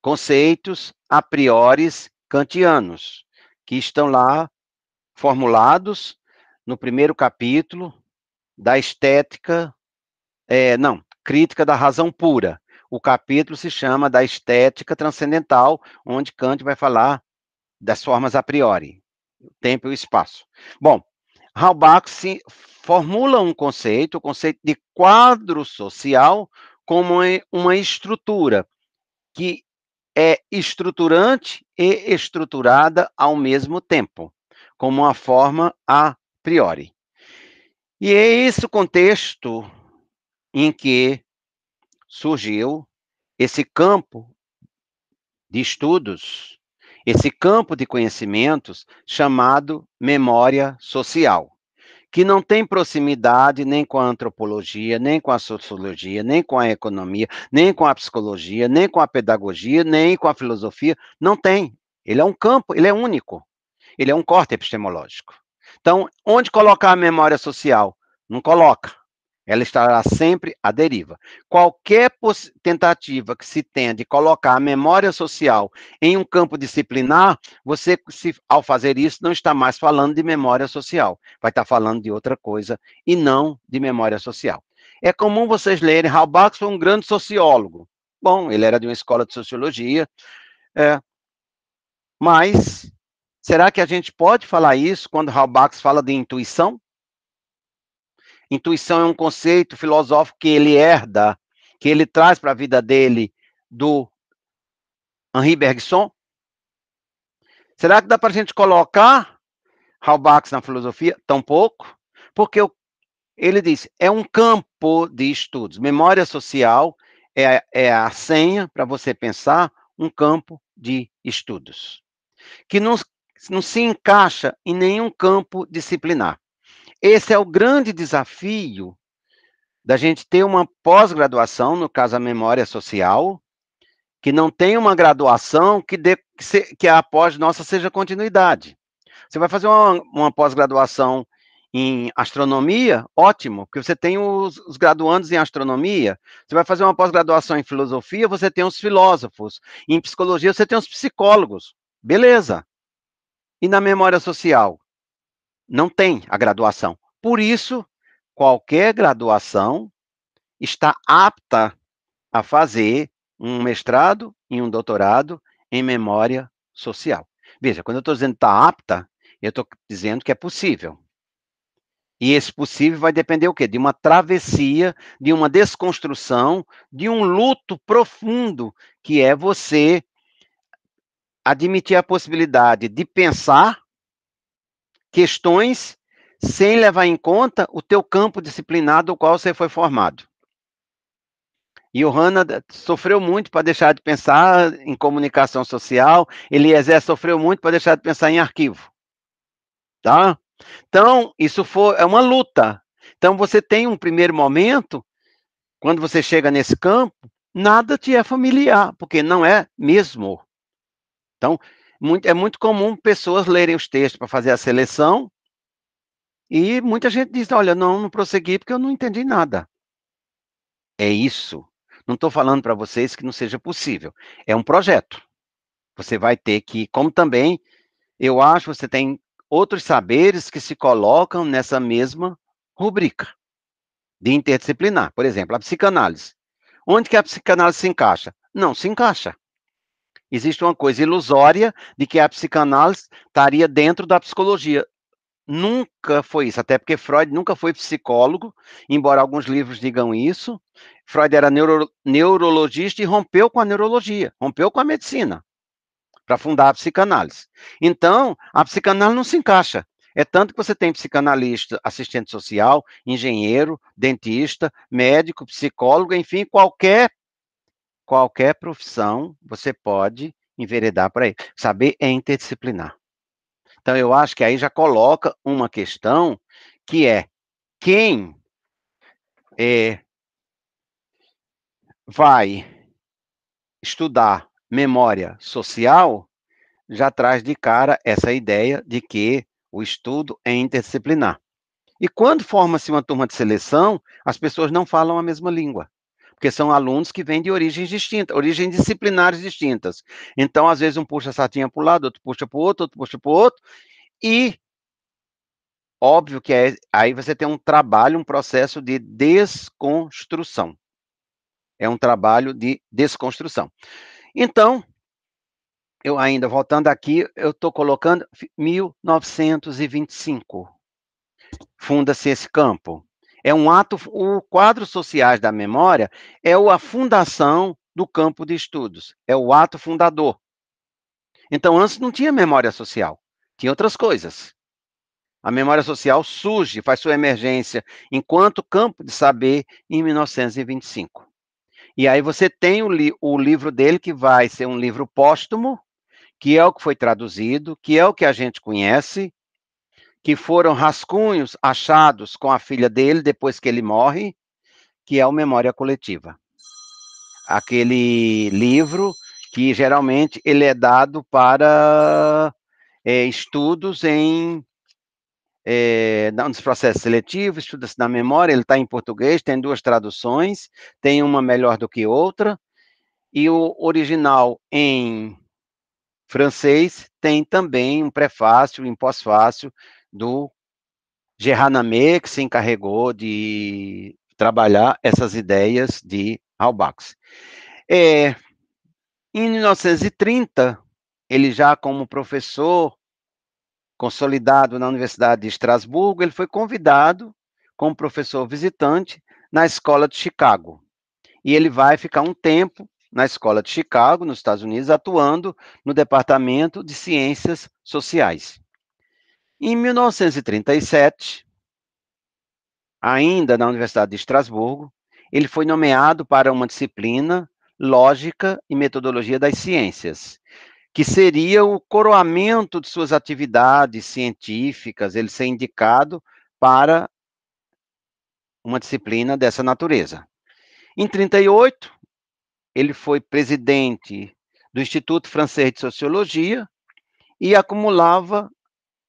conceitos a priori kantianos, que estão lá formulados no primeiro capítulo da estética é, não, crítica da razão pura. O capítulo se chama da estética transcendental, onde Kant vai falar das formas a priori, o tempo e o espaço. Bom, Halbach se formula um conceito, o conceito de quadro social, como uma estrutura que é estruturante e estruturada ao mesmo tempo, como uma forma a priori. E é esse o contexto em que surgiu esse campo de estudos, esse campo de conhecimentos chamado memória social, que não tem proximidade nem com a antropologia, nem com a sociologia, nem com a economia, nem com a psicologia, nem com a pedagogia, nem com a filosofia, não tem. Ele é um campo, ele é único. Ele é um corte epistemológico. Então, onde colocar a memória social? Não coloca ela estará sempre à deriva. Qualquer tentativa que se tenha de colocar a memória social em um campo disciplinar, você, se, ao fazer isso, não está mais falando de memória social, vai estar falando de outra coisa e não de memória social. É comum vocês lerem, Halbach foi um grande sociólogo. Bom, ele era de uma escola de sociologia, é, mas será que a gente pode falar isso quando Halbach fala de intuição? Intuição é um conceito filosófico que ele herda, que ele traz para a vida dele do Henri Bergson. Será que dá para a gente colocar Halbach na filosofia? Tampouco, porque ele diz: é um campo de estudos. Memória social é, é a senha para você pensar um campo de estudos, que não, não se encaixa em nenhum campo disciplinar. Esse é o grande desafio da gente ter uma pós-graduação, no caso a memória social, que não tenha uma graduação que, dê, que, se, que a pós nossa seja continuidade. Você vai fazer uma, uma pós-graduação em astronomia, ótimo, porque você tem os, os, graduandos em astronomia, você vai fazer uma pós-graduação em filosofia, você tem os filósofos, em psicologia você tem os psicólogos, beleza. E na memória social? não tem a graduação. Por isso, qualquer graduação está apta a fazer um mestrado e um doutorado em memória social. Veja, quando eu estou dizendo está apta, eu estou dizendo que é possível. E esse possível vai depender o quê? De uma travessia, de uma desconstrução, de um luto profundo, que é você admitir a possibilidade de pensar questões sem levar em conta o teu campo disciplinar do qual você foi formado. E o Hanna sofreu muito para deixar de pensar em comunicação social, Eliezer sofreu muito para deixar de pensar em arquivo. Tá? Então, isso for, é uma luta. Então, você tem um primeiro momento, quando você chega nesse campo, nada te é familiar, porque não é mesmo. Então, muito, é muito comum pessoas lerem os textos para fazer a seleção e muita gente diz: olha, não, não prossegui porque eu não entendi nada. É isso. Não estou falando para vocês que não seja possível. É um projeto. Você vai ter que, como também, eu acho, você tem outros saberes que se colocam nessa mesma rubrica de interdisciplinar. Por exemplo, a psicanálise. Onde que a psicanálise se encaixa? Não se encaixa. Existe uma coisa ilusória de que a psicanálise estaria dentro da psicologia. Nunca foi isso, até porque Freud nunca foi psicólogo, embora alguns livros digam isso. Freud era neuro, neurologista e rompeu com a neurologia, rompeu com a medicina para fundar a psicanálise. Então, a psicanálise não se encaixa. É tanto que você tem psicanalista, assistente social, engenheiro, dentista, médico, psicólogo, enfim, qualquer qualquer profissão você pode enveredar para aí. Saber é interdisciplinar. Então, eu acho que aí já coloca uma questão que é quem é, vai estudar memória social já traz de cara essa ideia de que o estudo é interdisciplinar. E quando forma-se uma turma de seleção, as pessoas não falam a mesma língua porque são alunos que vêm de origens distintas, origens disciplinares distintas. Então, às vezes, um puxa a sartinha para um lado, outro puxa para o outro, outro puxa para o outro, e óbvio que é, aí você tem um trabalho, um processo de desconstrução. É um trabalho de desconstrução. Então, eu ainda voltando aqui, eu estou colocando 1925. Funda-se esse campo. É um ato, o quadro sociais da memória é a fundação do campo de estudos, é o ato fundador. Então, antes não tinha memória social, tinha outras coisas. A memória social surge, faz sua emergência enquanto campo de saber em 1925. E aí você tem o, li o, livro dele, que vai ser um livro póstumo, que é o que foi traduzido, que é o que a gente conhece, que foram rascunhos achados com a filha dele depois que ele morre, que é o Memória Coletiva. Aquele livro que geralmente ele é dado para é, estudos em é, nos processos seletivos, estuda-se na memória, ele está em português, tem duas traduções, tem uma melhor do que outra, e o original em francês tem também um prefácio, um pós-fácio, do Gerhaname, que se encarregou de trabalhar essas ideias de Halbach. É, em 1930, ele já como professor consolidado na Universidade de Estrasburgo, ele foi convidado como professor visitante na Escola de Chicago. E ele vai ficar um tempo na Escola de Chicago, nos Estados Unidos, atuando no Departamento de Ciências Sociais. Em 1937, ainda na Universidade de Estrasburgo, ele foi nomeado para uma disciplina Lógica e Metodologia das Ciências, que seria o coroamento de suas atividades científicas, ele ser indicado para uma disciplina dessa natureza. Em 38, ele foi presidente do Instituto Francês de Sociologia e acumulava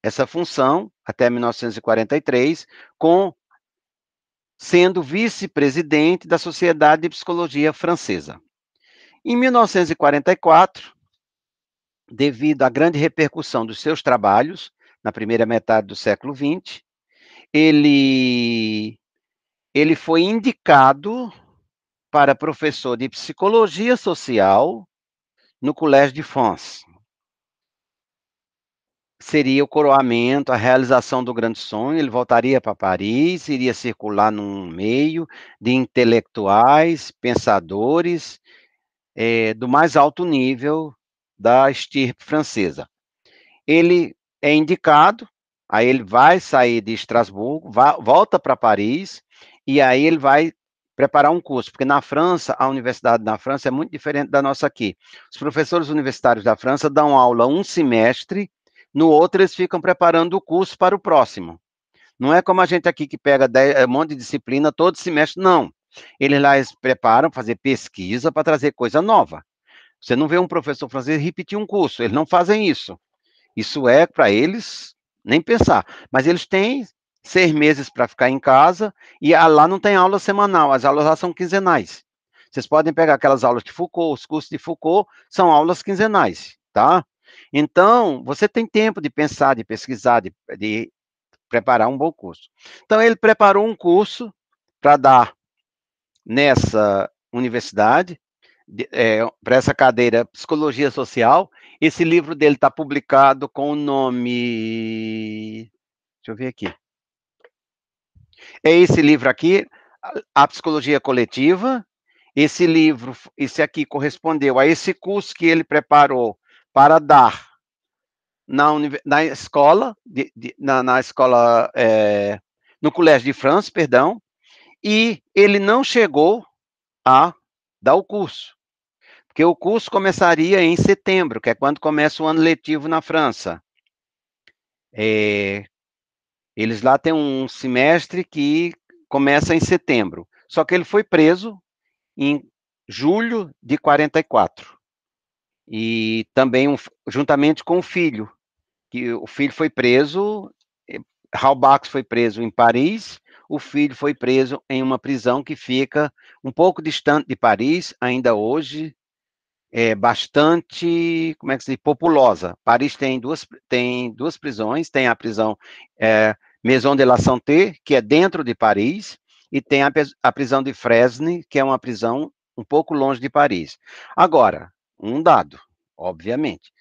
essa função até 1943, com sendo vice-presidente da Sociedade de Psicologia Francesa. Em 1944, devido à grande repercussão dos seus trabalhos na primeira metade do século XX, ele ele foi indicado para professor de psicologia social no Colégio de France, seria o coroamento, a realização do grande sonho. Ele voltaria para Paris, iria circular num meio de intelectuais, pensadores é, do mais alto nível da estirpe francesa. Ele é indicado, aí ele vai sair de Estrasburgo, volta para Paris, e aí ele vai preparar um curso, porque na França, a universidade na França é muito diferente da nossa aqui. Os professores universitários da França dão aula um semestre no outro eles ficam preparando o curso para o próximo. Não é como a gente aqui que pega dez, eh, um monte de disciplina todo semestre, não. Eles lá eles preparam fazer pesquisa para trazer coisa nova. Você não vê um professor francês repetir um curso, eles não fazem isso. Isso é para eles nem pensar. Mas eles têm seis meses para ficar em casa e lá não tem aula semanal, as aulas lá são quinzenais. Vocês podem pegar aquelas aulas de Foucault, os cursos de Foucault são aulas quinzenais, tá? Então, você tem tempo de pensar, de pesquisar, de, de preparar um bom curso. Então, ele preparou um curso para dar nessa universidade, é, para essa cadeira Psicologia Social. Esse livro dele está publicado com o nome. Deixa eu ver aqui. É esse livro aqui, A Psicologia Coletiva. Esse livro, esse aqui correspondeu a esse curso que ele preparou para dar na, na escola, de, de, na, na, escola, é, no Colégio de França, perdão, e ele não chegou a dar o curso. Porque o curso começaria em setembro, que é quando começa o ano letivo na França. É, eles lá têm um semestre que começa em setembro. Só que ele foi preso em julho de 44 e também um, juntamente com o filho, que o filho foi preso, Halbach eh, foi preso em Paris, o filho foi preso em uma prisão que fica um pouco distante de Paris, ainda hoje, é bastante, como é que se diz, populosa. Paris tem duas, tem duas prisões, tem a prisão é, Maison de la Santé, que é dentro de Paris, e tem a, a prisão de Fresnes, que é uma prisão um pouco longe de Paris. Agora, um dado, obviamente.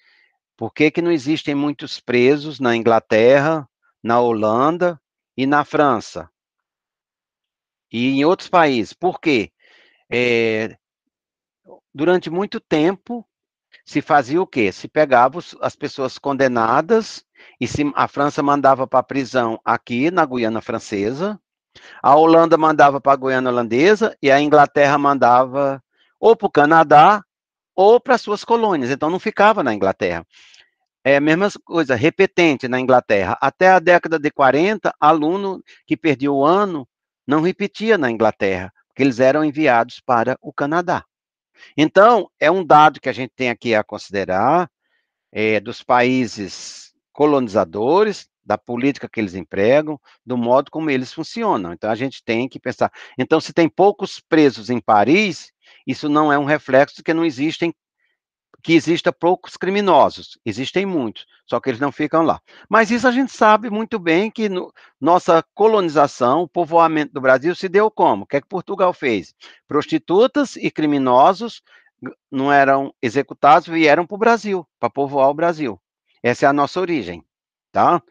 Por que, que não existem muitos presos na Inglaterra, na Holanda e na França? E em outros países? Por quê? É, durante muito tempo, se fazia o quê? Se pegava as pessoas condenadas e se a França mandava para a prisão aqui na Guiana Francesa, a Holanda mandava para a Guiana Holandesa e a Inglaterra mandava ou para o Canadá ou para suas colônias, então não ficava na Inglaterra. É a mesma coisa, repetente na Inglaterra. Até a década de 40, aluno que perdia o ano não repetia na Inglaterra, porque eles eram enviados para o Canadá. Então, é um dado que a gente tem aqui a considerar é, dos países colonizadores, da política que eles empregam, do modo como eles funcionam. Então, a gente tem que pensar. Então, se tem poucos presos em Paris, isso não é um reflexo que não existem que exista poucos criminosos, existem muitos, só que eles não ficam lá. Mas isso a gente sabe muito bem que no, nossa colonização, o povoamento do Brasil se deu como? O que é que Portugal fez? Prostitutas e criminosos não eram executados, vieram para o Brasil, para povoar o Brasil. Essa é a nossa origem, tá?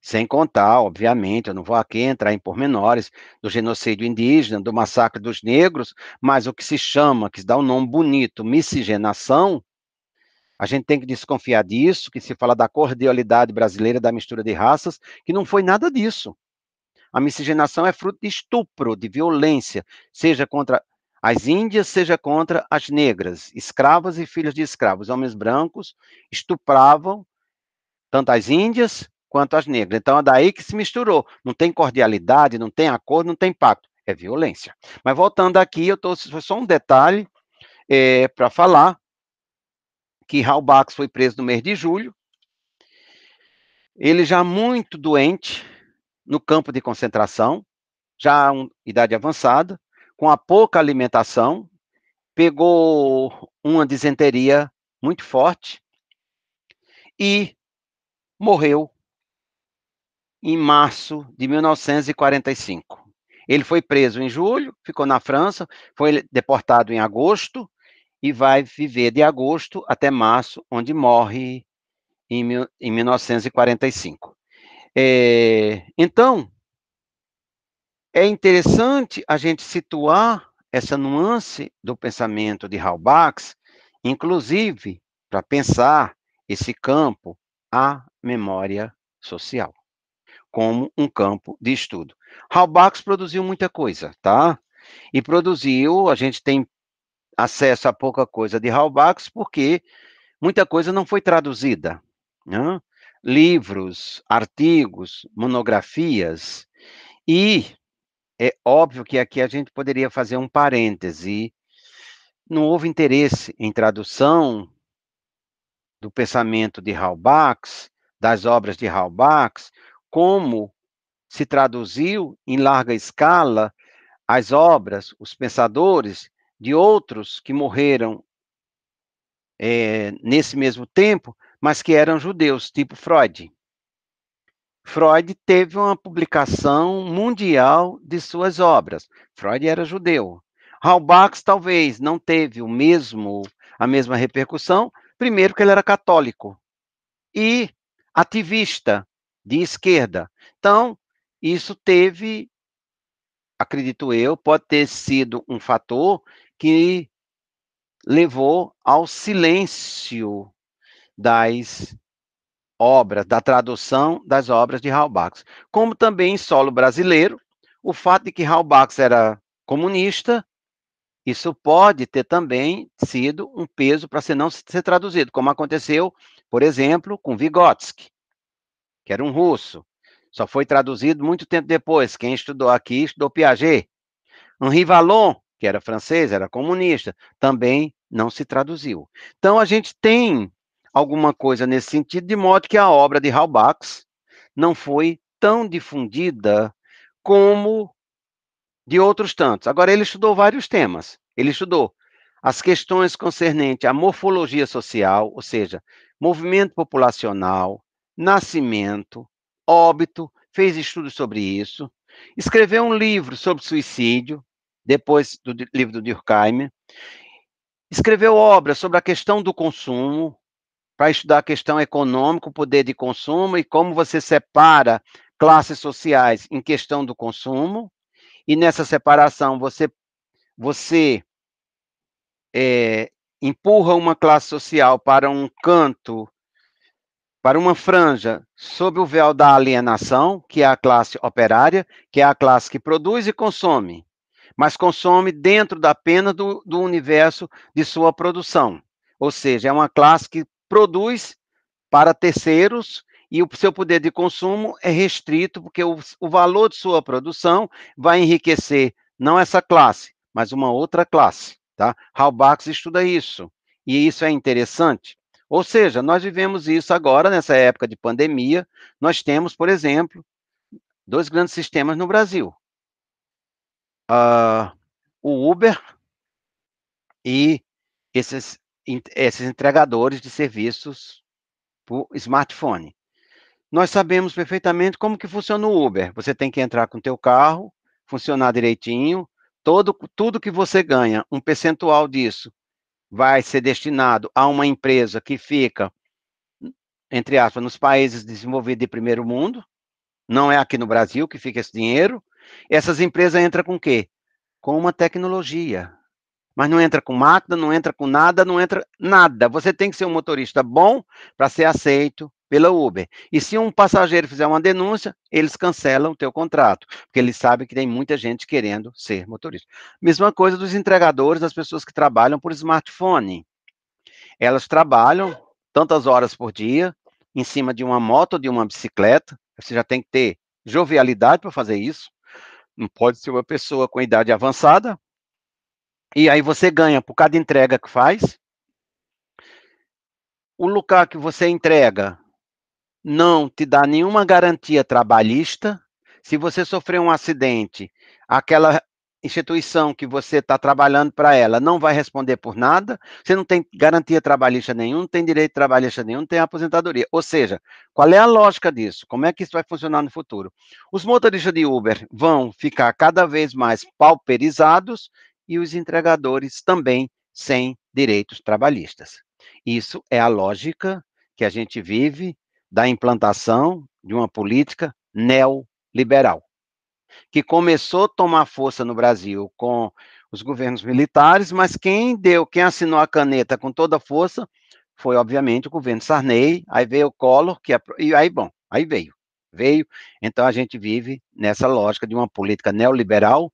Sem contar, obviamente, eu não vou aqui entrar em pormenores do genocídio indígena, do massacre dos negros, mas o que se chama, que dá um nome bonito, miscigenação, a gente tem que desconfiar disso, que se fala da cordialidade brasileira, da mistura de raças, que não foi nada disso. A miscigenação é fruto de estupro, de violência, seja contra as índias, seja contra as negras, escravas e filhas de escravos. Homens brancos estupravam tanto as índias quanto às negras. Então é daí que se misturou. Não tem cordialidade, não tem acordo, não tem pacto. É violência. Mas voltando aqui, eu trouxe só um detalhe é, para falar que Bax foi preso no mês de julho. Ele já muito doente no campo de concentração, já um, idade avançada, com a pouca alimentação, pegou uma disenteria muito forte e morreu em março de 1945. Ele foi preso em julho, ficou na França, foi deportado em agosto e vai viver de agosto até março, onde morre em, em 1945. É, então, é interessante a gente situar essa nuance do pensamento de Halbach, inclusive para pensar esse campo, a memória social como um campo de estudo. Halbachs produziu muita coisa, tá? E produziu, a gente tem acesso a pouca coisa de Halbachs porque muita coisa não foi traduzida. Né? Livros, artigos, monografias. E é óbvio que aqui a gente poderia fazer um parêntese. Não houve interesse em tradução do pensamento de Halbachs, das obras de Halbachs, como se traduziu em larga escala as obras, os pensadores de outros que morreram é, nesse mesmo tempo, mas que eram judeus, tipo Freud. Freud teve uma publicação mundial de suas obras. Freud era judeu. Halbach talvez não teve o mesmo a mesma repercussão, primeiro que ele era católico e ativista, de esquerda. Então, isso teve, acredito eu, pode ter sido um fator que levou ao silêncio das obras, da tradução das obras de Halbach. Como também em solo brasileiro, o fato de que Halbach era comunista, isso pode ter também sido um peso para ser não ser traduzido, como aconteceu, por exemplo, com Vygotsky que era um russo. Só foi traduzido muito tempo depois. Quem estudou aqui estudou Piaget. Henri Vallon, que era francês, era comunista, também não se traduziu. Então a gente tem alguma coisa nesse sentido, de modo que a obra de Halbach não foi tão difundida como de outros tantos. Agora ele estudou vários temas. Ele estudou as questões concernentes à morfologia social, ou seja, movimento populacional, nascimento, óbito, fez estudos sobre isso, escreveu um livro sobre suicídio, depois do livro do Durkheim, escreveu obras sobre a questão do consumo, para estudar a questão econômica, o poder de consumo e como você separa classes sociais em questão do consumo, e nessa separação você, você é, empurra uma classe social para um canto para uma franja sob o véu da alienação, que é a classe operária, que é a classe que produz e consome, mas consome dentro da pena do, do universo de sua produção. Ou seja, é uma classe que produz para terceiros e o seu poder de consumo é restrito, porque o, o valor de sua produção vai enriquecer não essa classe, mas uma outra classe. Tá? Halbach estuda isso. E isso é interessante, ou seja, nós vivemos isso agora, nessa época de pandemia. Nós temos, por exemplo, dois grandes sistemas no Brasil: uh, o Uber e esses, esses entregadores de serviços por smartphone. Nós sabemos perfeitamente como que funciona o Uber. Você tem que entrar com o teu carro, funcionar direitinho, todo, tudo que você ganha, um percentual disso vai ser destinado a uma empresa que fica, entre aspas, nos países desenvolvidos de primeiro mundo, não é aqui no Brasil que fica esse dinheiro. Essas empresas entram com o quê? Com uma tecnologia. Mas não entra com máquina, não entra com nada, não entra nada. Você tem que ser um motorista bom para ser aceito, pela Uber. E se um passageiro fizer uma denúncia, eles cancelam o teu contrato, porque eles sabem que tem muita gente querendo ser motorista. Mesma coisa dos entregadores, das pessoas que trabalham por smartphone. Elas trabalham tantas horas por dia em cima de uma moto ou de uma bicicleta. Você já tem que ter jovialidade para fazer isso. Não pode ser uma pessoa com idade avançada. E aí você ganha por cada entrega que faz. O lugar que você entrega não te dá nenhuma garantia trabalhista. Se você sofrer um acidente, aquela instituição que você está trabalhando para ela não vai responder por nada, você não tem garantia trabalhista nenhum, não tem direito trabalhista nenhum, não tem aposentadoria. Ou seja, qual é a lógica disso? Como é que isso vai funcionar no futuro? Os motoristas de Uber vão ficar cada vez mais pauperizados e os entregadores também sem direitos trabalhistas. Isso é a lógica que a gente vive da implantação de uma política neoliberal, que começou a tomar força no Brasil com os governos militares, mas quem deu, quem assinou a caneta com toda força foi, obviamente, o governo Sarney, aí veio o Collor, que, e aí, bom, aí veio, veio, então a gente vive nessa lógica de uma política neoliberal,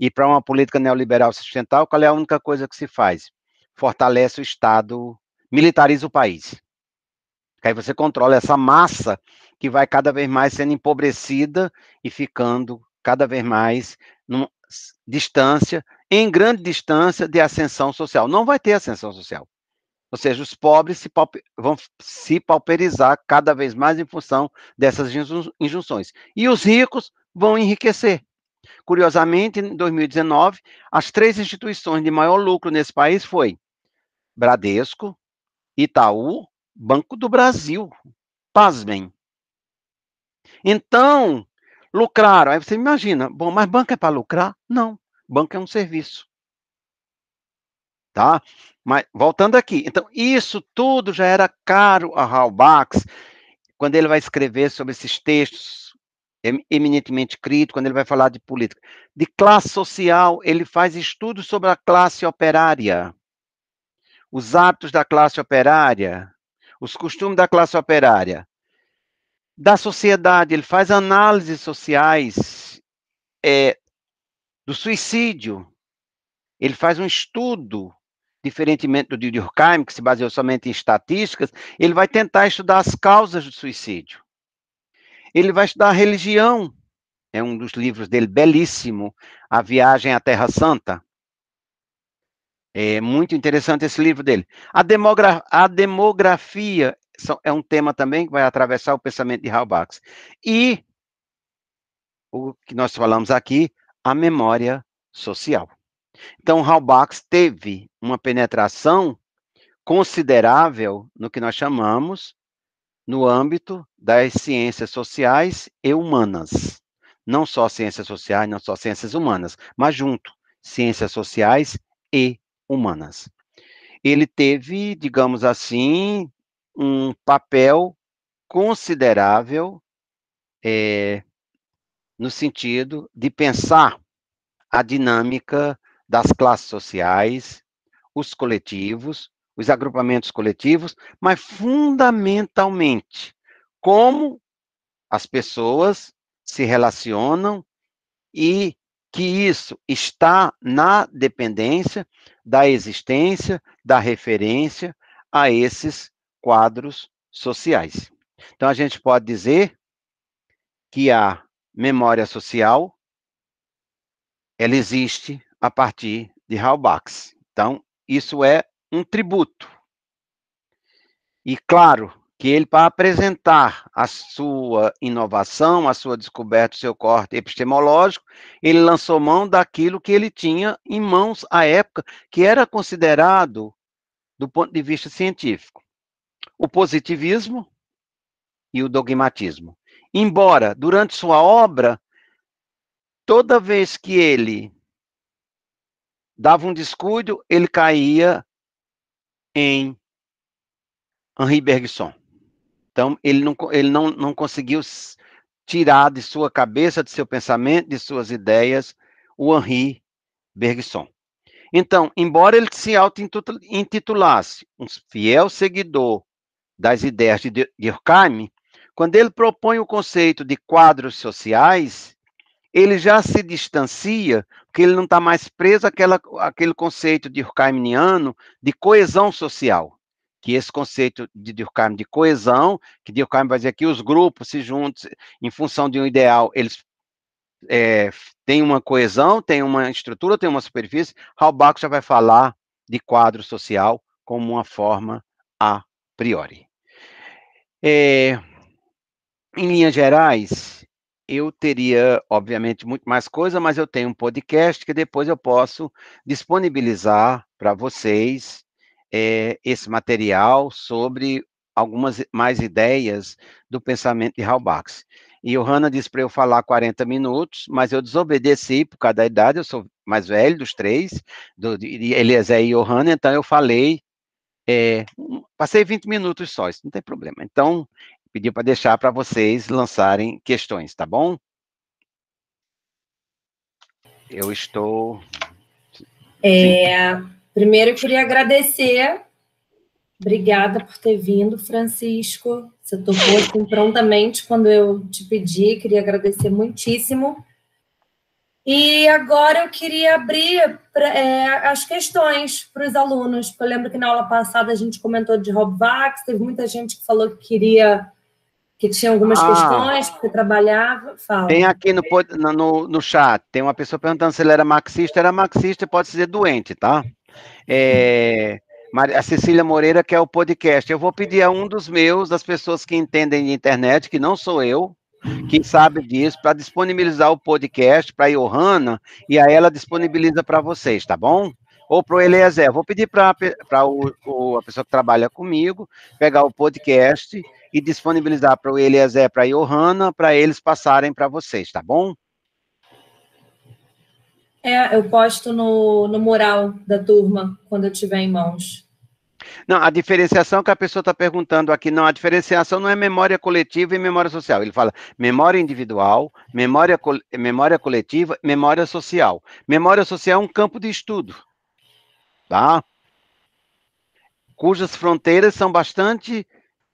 e para uma política neoliberal sustentável, qual é a única coisa que se faz? Fortalece o Estado, militariza o país. Que aí você controla essa massa que vai cada vez mais sendo empobrecida e ficando cada vez mais numa distância, em grande distância de ascensão social. Não vai ter ascensão social. Ou seja, os pobres se vão se pauperizar cada vez mais em função dessas injunções. E os ricos vão enriquecer. Curiosamente, em 2019, as três instituições de maior lucro nesse país foi Bradesco, Itaú Banco do Brasil. Pasmem. Então, lucraram. Aí você imagina, bom, mas banco é para lucrar? Não, banco é um serviço. Tá? Mas voltando aqui, então isso tudo já era caro a Bax quando ele vai escrever sobre esses textos eminentemente críticos, quando ele vai falar de política, de classe social, ele faz estudos sobre a classe operária, os hábitos da classe operária, os costumes da classe operária, da sociedade, ele faz análises sociais é, do suicídio, ele faz um estudo, diferentemente do de Durkheim, que se baseou somente em estatísticas, ele vai tentar estudar as causas do suicídio. Ele vai estudar a religião, é um dos livros dele belíssimo, A Viagem à Terra Santa. É muito interessante esse livro dele. A, demogra a demografia é um tema também que vai atravessar o pensamento de Halbach. E o que nós falamos aqui, a memória social. Então, Halbach teve uma penetração considerável no que nós chamamos no âmbito das ciências sociais e humanas. Não só ciências sociais, não só ciências humanas, mas junto, ciências sociais e humanas. Ele teve, digamos assim, um papel considerável é, no sentido de pensar a dinâmica das classes sociais, os coletivos, os agrupamentos coletivos, mas fundamentalmente como as pessoas se relacionam e que isso está na dependência da existência, da referência a esses quadros sociais. Então, a gente pode dizer que a memória social ela existe a partir de Halbax. Então, isso é um tributo. E, claro, que ele, para apresentar a sua inovação, a sua descoberta, o seu corte epistemológico, ele lançou mão daquilo que ele tinha em mãos à época, que era considerado, do ponto de vista científico, o positivismo e o dogmatismo. Embora, durante sua obra, toda vez que ele dava um descuido, ele caía em Henri Bergson. Então, ele não, ele não, não conseguiu tirar de sua cabeça, de seu pensamento, de suas ideias, o Henri Bergson. Então, embora ele se auto-intitulasse um fiel seguidor das ideias de Durkheim, quando ele propõe o conceito de quadros sociais, ele já se distancia, porque ele não está mais preso àquela, àquele conceito de Durkheimiano de coesão social que esse conceito de Durkheim de coesão, que Durkheim vai dizer que os grupos se juntam em função de um ideal, eles é, têm uma coesão, têm uma estrutura, têm uma superfície. Halbach já vai falar de quadro social como uma forma a priori. É, em linhas gerais, eu teria, obviamente, muito mais coisa, mas eu tenho um podcast que depois eu posso disponibilizar para vocês é, esse material sobre algumas mais ideias do pensamento de Halbach. E o Hanna disse para eu falar 40 minutos, mas eu desobedeci por causa da idade, eu sou mais velho dos três, do, de Eliezer e Johanna, então eu falei, é, passei 20 minutos só, isso não tem problema. Então, pedi para deixar para vocês lançarem questões, tá bom? Eu estou... É... Primeiro, eu queria agradecer. Obrigada por ter vindo, Francisco. Você tomou assim, prontamente quando eu te pedi. Queria agradecer muitíssimo. E agora eu queria abrir pra, é, as questões para os alunos. Eu lembro que na aula passada a gente comentou de Robax, teve muita gente que falou que queria, que tinha algumas ah, questões, porque trabalhava. Fala. Tem aqui no, no, no chat, tem uma pessoa perguntando se ele era marxista. Era marxista, pode ser doente, tá? É, a Cecília Moreira quer é o podcast. Eu vou pedir a um dos meus, das pessoas que entendem de internet, que não sou eu, quem sabe disso, para disponibilizar o podcast para a Johanna, e aí ela disponibiliza para vocês, tá bom? Ou para o Eliezer. Vou pedir para a pessoa que trabalha comigo pegar o podcast e disponibilizar para o Eliezer, para a Johanna, para eles passarem para vocês, tá bom? É, eu posto no, no mural da turma, quando eu tiver em mãos. Não, a diferenciação que a pessoa está perguntando aqui, não, a diferenciação não é memória coletiva e memória social. Ele fala memória individual, memória, co memória coletiva, memória social. Memória social é um campo de estudo, tá? Cujas fronteiras são bastante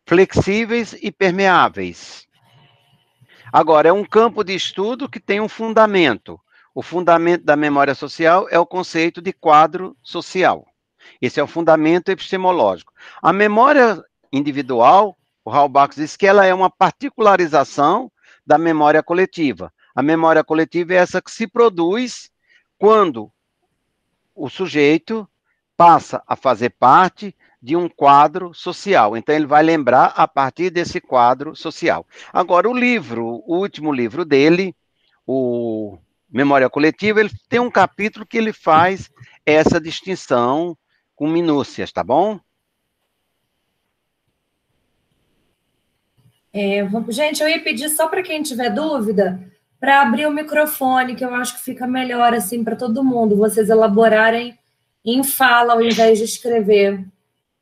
flexíveis e permeáveis. Agora, é um campo de estudo que tem um fundamento. O fundamento da memória social é o conceito de quadro social. Esse é o fundamento epistemológico. A memória individual, o Raubach diz que ela é uma particularização da memória coletiva. A memória coletiva é essa que se produz quando o sujeito passa a fazer parte de um quadro social. Então, ele vai lembrar a partir desse quadro social. Agora, o livro, o último livro dele, o memória coletiva, ele tem um capítulo que ele faz essa distinção com minúcias, tá bom? É, Gente, eu ia pedir só para quem tiver dúvida para abrir o microfone, que eu acho que fica melhor assim para todo mundo, vocês elaborarem em fala ao invés de escrever,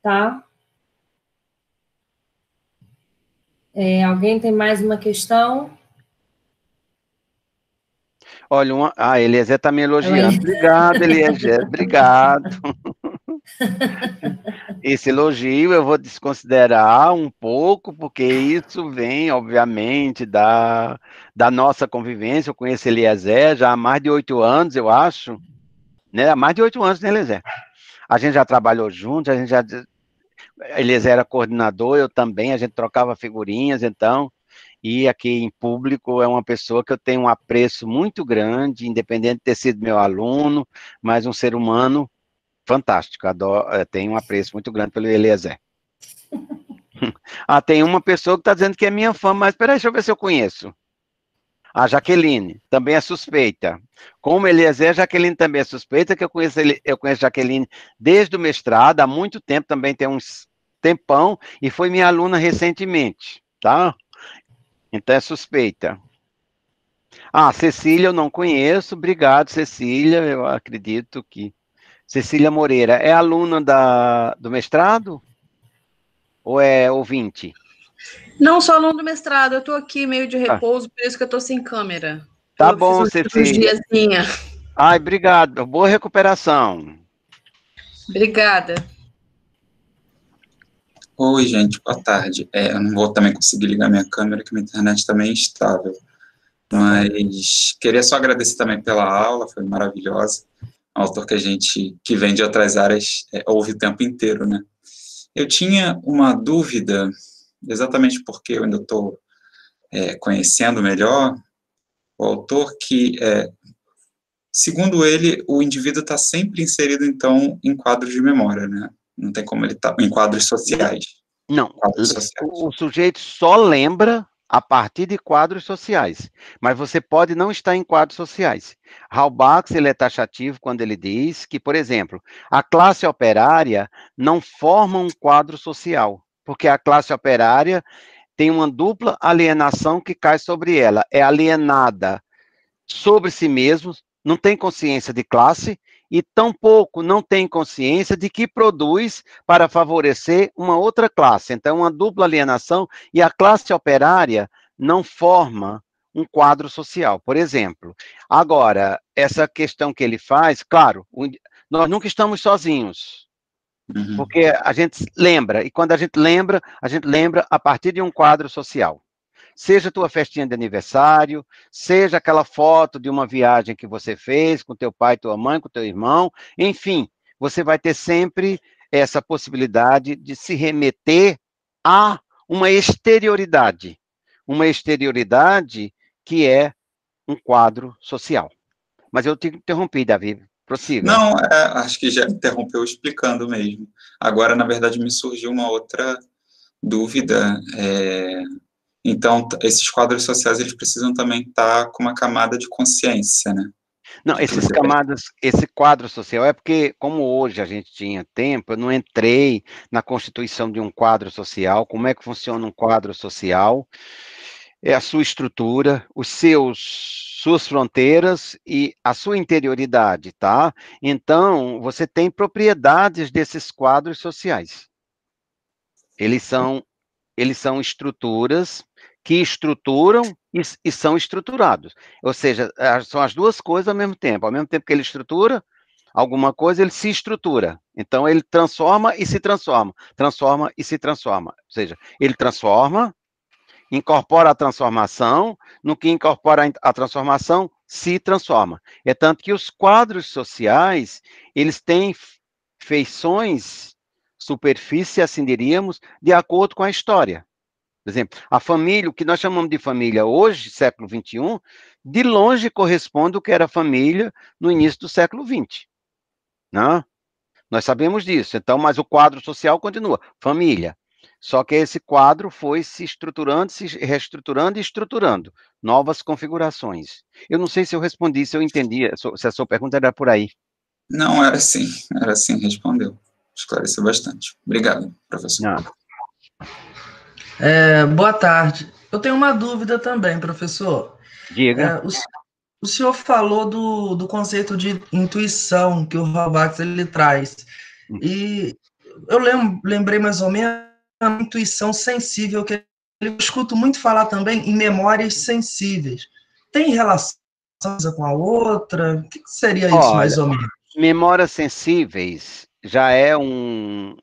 tá? É, alguém tem mais uma questão? Olha, uma... ah, Eliezer está me elogiando. Obrigado, Eliezer, obrigado. (laughs) Esse elogio eu vou desconsiderar um pouco, porque isso vem, obviamente, da, da nossa convivência. Eu conheço Eliezer já há mais de oito anos, eu acho. Né? Há mais de oito anos, né, Eliezer? A gente já trabalhou juntos, a gente já. Eliezer era coordenador, eu também, a gente trocava figurinhas, então e aqui em público é uma pessoa que eu tenho um apreço muito grande, independente de ter sido meu aluno, mas um ser humano fantástico, adoro, eh, tenho um apreço muito grande pelo Eliezer. (laughs) ah, tem uma pessoa que está dizendo que é minha fã, mas peraí, deixa eu ver se eu conheço. A Jaqueline também é suspeita. Como Eliezer, a Jaqueline também é suspeita, que eu conheço, eu conheço Jaqueline desde o mestrado, há muito tempo, também tem uns tempão, e foi minha aluna recentemente, tá? Então é suspeita. Ah, Cecília eu não conheço. Obrigado, Cecília. Eu acredito que. Cecília Moreira, é aluna da, do mestrado? Ou é ouvinte? Não sou aluna do mestrado, eu estou aqui meio de ah. repouso, ah. por isso que eu estou sem câmera. Tá eu bom, Cecília. Ai, obrigado. Boa recuperação. Obrigada. Oi, gente, boa tarde. É, eu não vou também conseguir ligar minha câmera, que minha internet também estável. instável. Tá Mas queria só agradecer também pela aula, foi maravilhosa. Um autor que a gente, que vem de outras áreas, é, ouve o tempo inteiro, né? Eu tinha uma dúvida, exatamente porque eu ainda estou é, conhecendo melhor o autor, que, é, segundo ele, o indivíduo está sempre inserido, então, em quadros de memória, né? Não tem como ele estar tá em quadros sociais. Não, sociais. o sujeito só lembra a partir de quadros sociais, mas você pode não estar em quadros sociais. Halbach, ele é taxativo quando ele diz que, por exemplo, a classe operária não forma um quadro social, porque a classe operária tem uma dupla alienação que cai sobre ela, é alienada sobre si mesmo, não tem consciência de classe e tampouco não tem consciência de que produz para favorecer uma outra classe. Então, uma dupla alienação e a classe operária não forma um quadro social, por exemplo. Agora, essa questão que ele faz, claro, nós nunca estamos sozinhos. Uhum. Porque a gente lembra, e quando a gente lembra, a gente lembra a partir de um quadro social. Seja tua festinha de aniversário, seja aquela foto de uma viagem que você fez com teu pai, tua mãe, com teu irmão, enfim, você vai ter sempre essa possibilidade de se remeter a uma exterioridade, uma exterioridade que é um quadro social. Mas eu te interrompi, Davi. Prossiga. Não, é, acho que já interrompeu explicando mesmo. Agora, na verdade, me surgiu uma outra dúvida. É então, esses quadros sociais eles precisam também estar tá com uma camada de consciência, né? Não, esses camadas, esse quadro social é porque, como hoje a gente tinha tempo, eu não entrei na constituição de um quadro social, como é que funciona um quadro social, é a sua estrutura, os seus suas fronteiras e a sua interioridade, tá? Então, você tem propriedades desses quadros sociais. Eles são eles são estruturas que estruturam e, e, são estruturados. Ou seja, são as duas coisas ao mesmo tempo. Ao mesmo tempo que ele estrutura alguma coisa, ele se estrutura. Então, ele transforma e se transforma. Transforma e se transforma. Ou seja, ele transforma, incorpora a transformação, no que incorpora a transformação, se transforma. É tanto que os quadros sociais, eles têm feições superfície, assim diríamos, de acordo com a história. Por exemplo, a família, o que nós chamamos de família hoje, século XXI, de longe corresponde ao que era família no início do século XX. Não? Né? Nós sabemos disso, então, mas o quadro social continua, família. Só que esse quadro foi se estruturando, se reestruturando e estruturando novas configurações. Eu não sei se eu respondi, se eu entendi, se a sua pergunta era por aí. Não, era sim, era sim, respondeu esclarecer bastante. Obrigado, professor. É, boa tarde. Eu tenho uma dúvida também, professor. Diga. É, o, o, senhor falou do, do conceito de intuição que o Robax ele traz. Hum. E eu lem, lembrei mais ou menos a intuição sensível que eu escuto muito falar também em memórias sensíveis. Tem relação com a outra? O que seria isso Olha, mais ou menos? Memórias sensíveis já é um.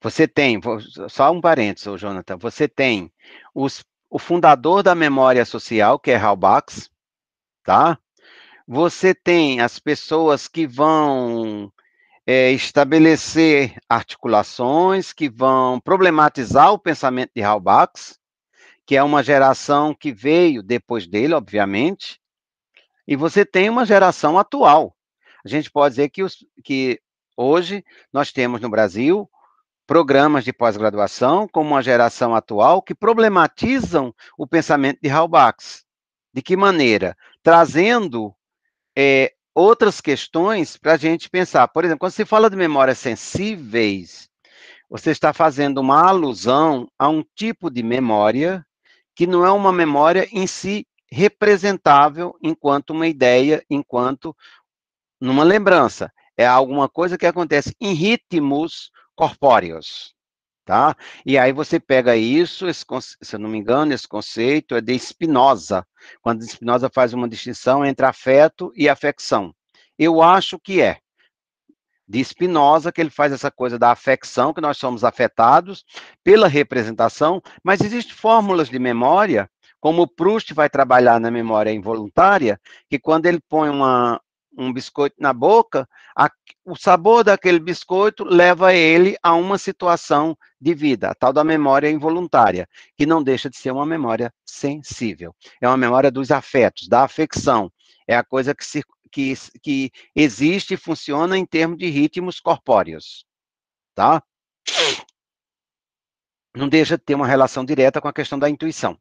Você tem, só um parênteses, Jonathan, você tem os, o fundador da memória social, que é Halbach tá? Você tem as pessoas que vão é, estabelecer articulações, que vão problematizar o pensamento de Halbach que é uma geração que veio depois dele, obviamente, e você tem uma geração atual. A gente pode dizer que, os, que Hoje, nós temos no Brasil programas de pós-graduação, como a geração atual, que problematizam o pensamento de Halbachs. De que maneira? Trazendo é, outras questões para a gente pensar. Por exemplo, quando se fala de memórias sensíveis, você está fazendo uma alusão a um tipo de memória que não é uma memória em si representável enquanto uma ideia, enquanto numa lembrança é alguma coisa que acontece em ritmos corpóreos, tá? E aí você pega isso, esse, se eu não me engano, esse conceito é de Spinoza, quando Spinoza faz uma distinção entre afeto e afecção. Eu acho que é de Spinoza que ele faz essa coisa da afecção, que nós somos afetados pela representação, mas existem fórmulas de memória, como o Proust vai trabalhar na memória involuntária, que quando ele põe uma, um biscoito na boca, a, o sabor daquele biscoito leva ele a uma situação de vida, a tal da memória involuntária, que não deixa de ser uma memória sensível. É uma memória dos afetos, da afecção. É a coisa que, se, que, que existe e funciona em termos de ritmos corpóreos. Tá? Não deixa de ter uma relação direta com a questão da intuição.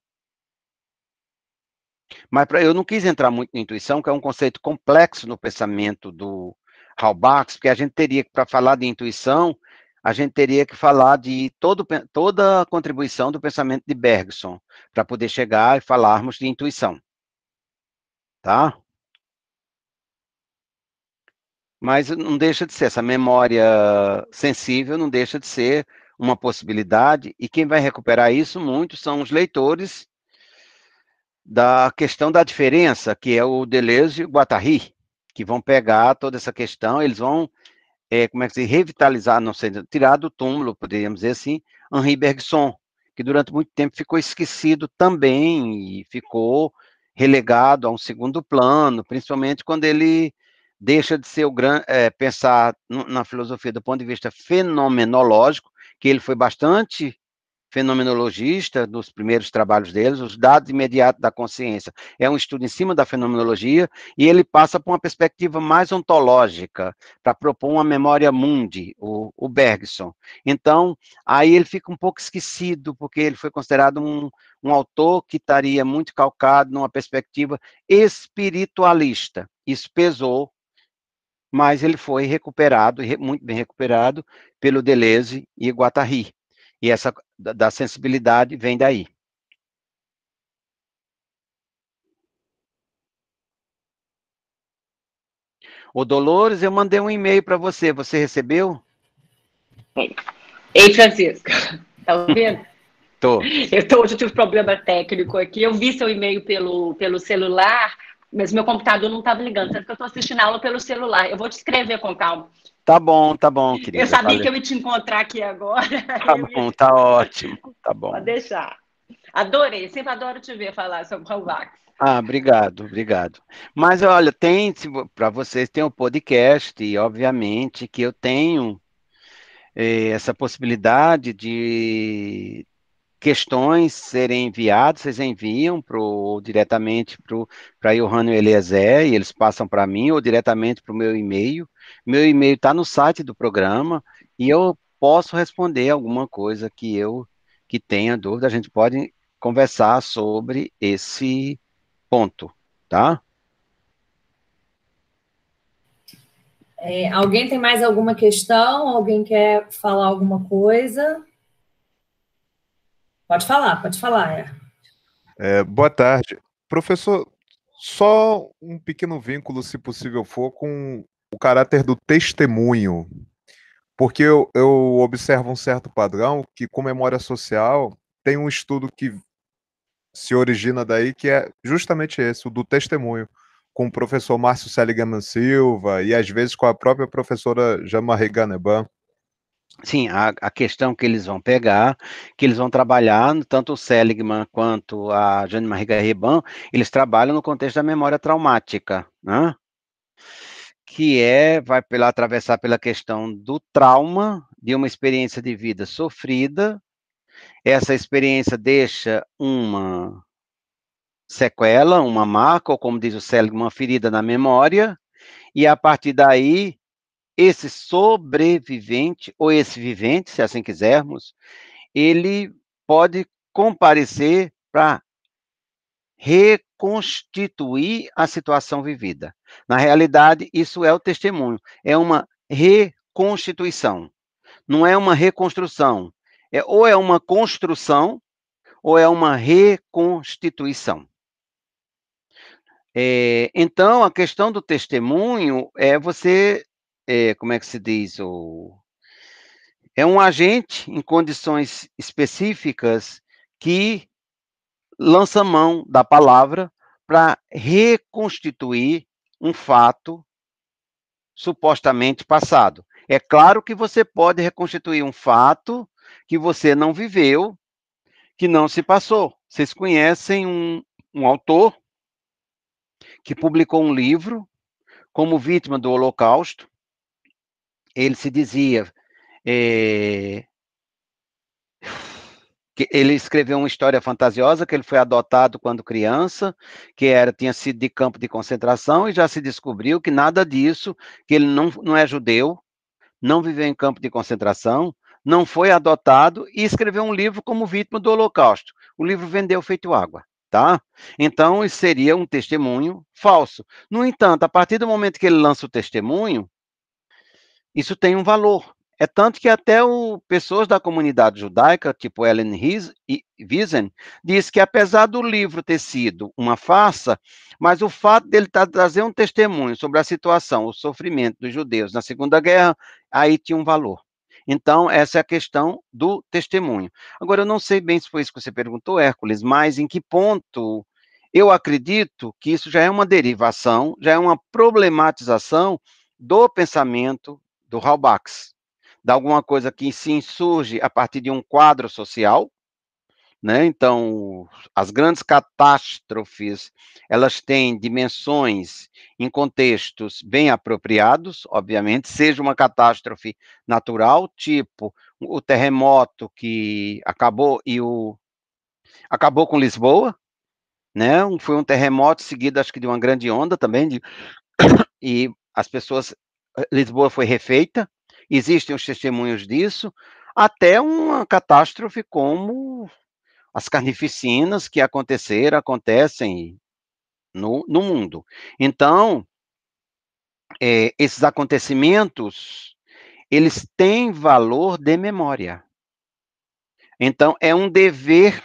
Mas pra, eu não quis entrar muito na intuição, que é um conceito complexo no pensamento do Halbach, porque a gente teria que, para falar de intuição, a gente teria que falar de todo, toda a contribuição do pensamento de Bergson, para poder chegar e falarmos de intuição. Tá? Mas não deixa de ser, essa memória sensível não deixa de ser uma possibilidade, e quem vai recuperar isso muito são os leitores da questão da diferença, que é o Deleuze e o Guattari, que vão pegar toda essa questão, eles vão, é, como é que se revitalizar, não sei, tirar do túmulo, poderíamos dizer assim, Henri Bergson, que durante muito tempo ficou esquecido também e ficou relegado a um segundo plano, principalmente quando ele deixa de ser o grande é, pensar na filosofia do ponto de vista fenomenológico, que ele foi bastante fenomenologista, dos primeiros trabalhos deles, os dados imediatos da consciência. É um estudo em cima da fenomenologia e ele passa para uma perspectiva mais ontológica, para propor uma memória mundi, o, o Bergson. Então, aí ele fica um pouco esquecido, porque ele foi considerado um, um autor que estaria muito calcado numa perspectiva espiritualista. Isso pesou mas ele foi recuperado, muito bem recuperado, pelo Deleuze e Guattari. E essa da, sensibilidade vem daí. Ô Dolores, eu mandei um e-mail para você, você recebeu? Ei, Francisco, (laughs) tá ouvindo? Tô. Eu tô, hoje eu tive um problema técnico aqui, eu vi seu e-mail pelo, pelo celular, mas meu computador não estava ligando, tanto que eu estou assistindo a aula pelo celular. Eu vou te escrever com calma. Tá bom, tá bom, querida. Eu sabia valeu. que eu ia te encontrar aqui agora. (laughs) Tá bom, tá ótimo, tá bom. Pode deixar. Adorei, sempre adoro te ver falar sobre Halvax. Ah, obrigado, obrigado. Mas olha, tem para vocês tem o um podcast e obviamente que eu tenho eh, essa possibilidade de questões serem enviadas, vocês enviam pro, diretamente para Johanna Eliezer e eles passam para mim, ou diretamente para o meu e-mail. Meu e-mail está no site do programa e eu posso responder alguma coisa que eu que tenha dúvida, a gente pode conversar sobre esse ponto, tá? É, alguém tem mais alguma questão? Alguém quer falar alguma coisa? Pode falar, pode falar, é. é. boa tarde. Professor, só um pequeno vínculo, se possível for, com o caráter do testemunho. Porque eu, eu observo um certo padrão que, com é memória social, tem um estudo que se origina daí, que é justamente esse, o do testemunho, com o professor Márcio Seligman Silva e às vezes com a própria professora Jamarie Ganeban. Sim, a, a, questão que eles vão pegar, que eles vão trabalhar, tanto o Seligman quanto a Jane marie Garriban, eles trabalham no contexto da memória traumática, né? que é, vai pela, atravessar pela questão do trauma, de uma experiência de vida sofrida, essa experiência deixa uma sequela, uma marca, ou como diz o Seligman, uma ferida na memória, e a partir daí esse sobrevivente, ou esse vivente, se assim quisermos, ele pode comparecer para reconstituir a situação vivida. Na realidade, isso é o testemunho, é uma reconstituição, não é uma reconstrução. É, ou é uma construção, ou é uma reconstituição. É, então, a questão do testemunho é você é, como é que se diz, o, é um agente em condições específicas que lança mão da palavra para reconstituir um fato supostamente passado. É claro que você pode reconstituir um fato que você não viveu, que não se passou. Vocês conhecem um, um autor que publicou um livro como vítima do Holocausto, ele se dizia. É, ele escreveu uma história fantasiosa que ele foi adotado quando criança, que era tinha sido de campo de concentração e já se descobriu que nada disso, que ele não, não é judeu, não viveu em campo de concentração, não foi adotado e escreveu um livro como vítima do Holocausto. O livro vendeu feito água, tá? Então isso seria um testemunho falso. No entanto, a partir do momento que ele lança o testemunho, isso tem um valor. É tanto que até o, pessoas da comunidade judaica, tipo Ellen Wiesen, diz que apesar do livro ter sido uma farsa, mas o fato dele tá, trazer um testemunho sobre a situação, o sofrimento dos judeus na Segunda Guerra, aí tinha um valor. Então, essa é a questão do testemunho. Agora, eu não sei bem se foi isso que você perguntou, Hércules, mas em que ponto eu acredito que isso já é uma derivação, já é uma problematização do pensamento do Halbachs, da alguma coisa que se insurge a partir de um quadro social, né? Então, as grandes catástrofes, elas têm dimensões em contextos bem apropriados, obviamente, seja uma catástrofe natural, tipo o terremoto que acabou e o acabou com Lisboa, né? Foi um terremoto seguido acho que de uma grande onda também de, (coughs) e as pessoas Lisboa foi refeita, existem os testemunhos disso, até uma catástrofe como as carnificinas que aconteceram, acontecem no, no mundo. Então, é, esses acontecimentos, eles têm valor de memória. Então, é um dever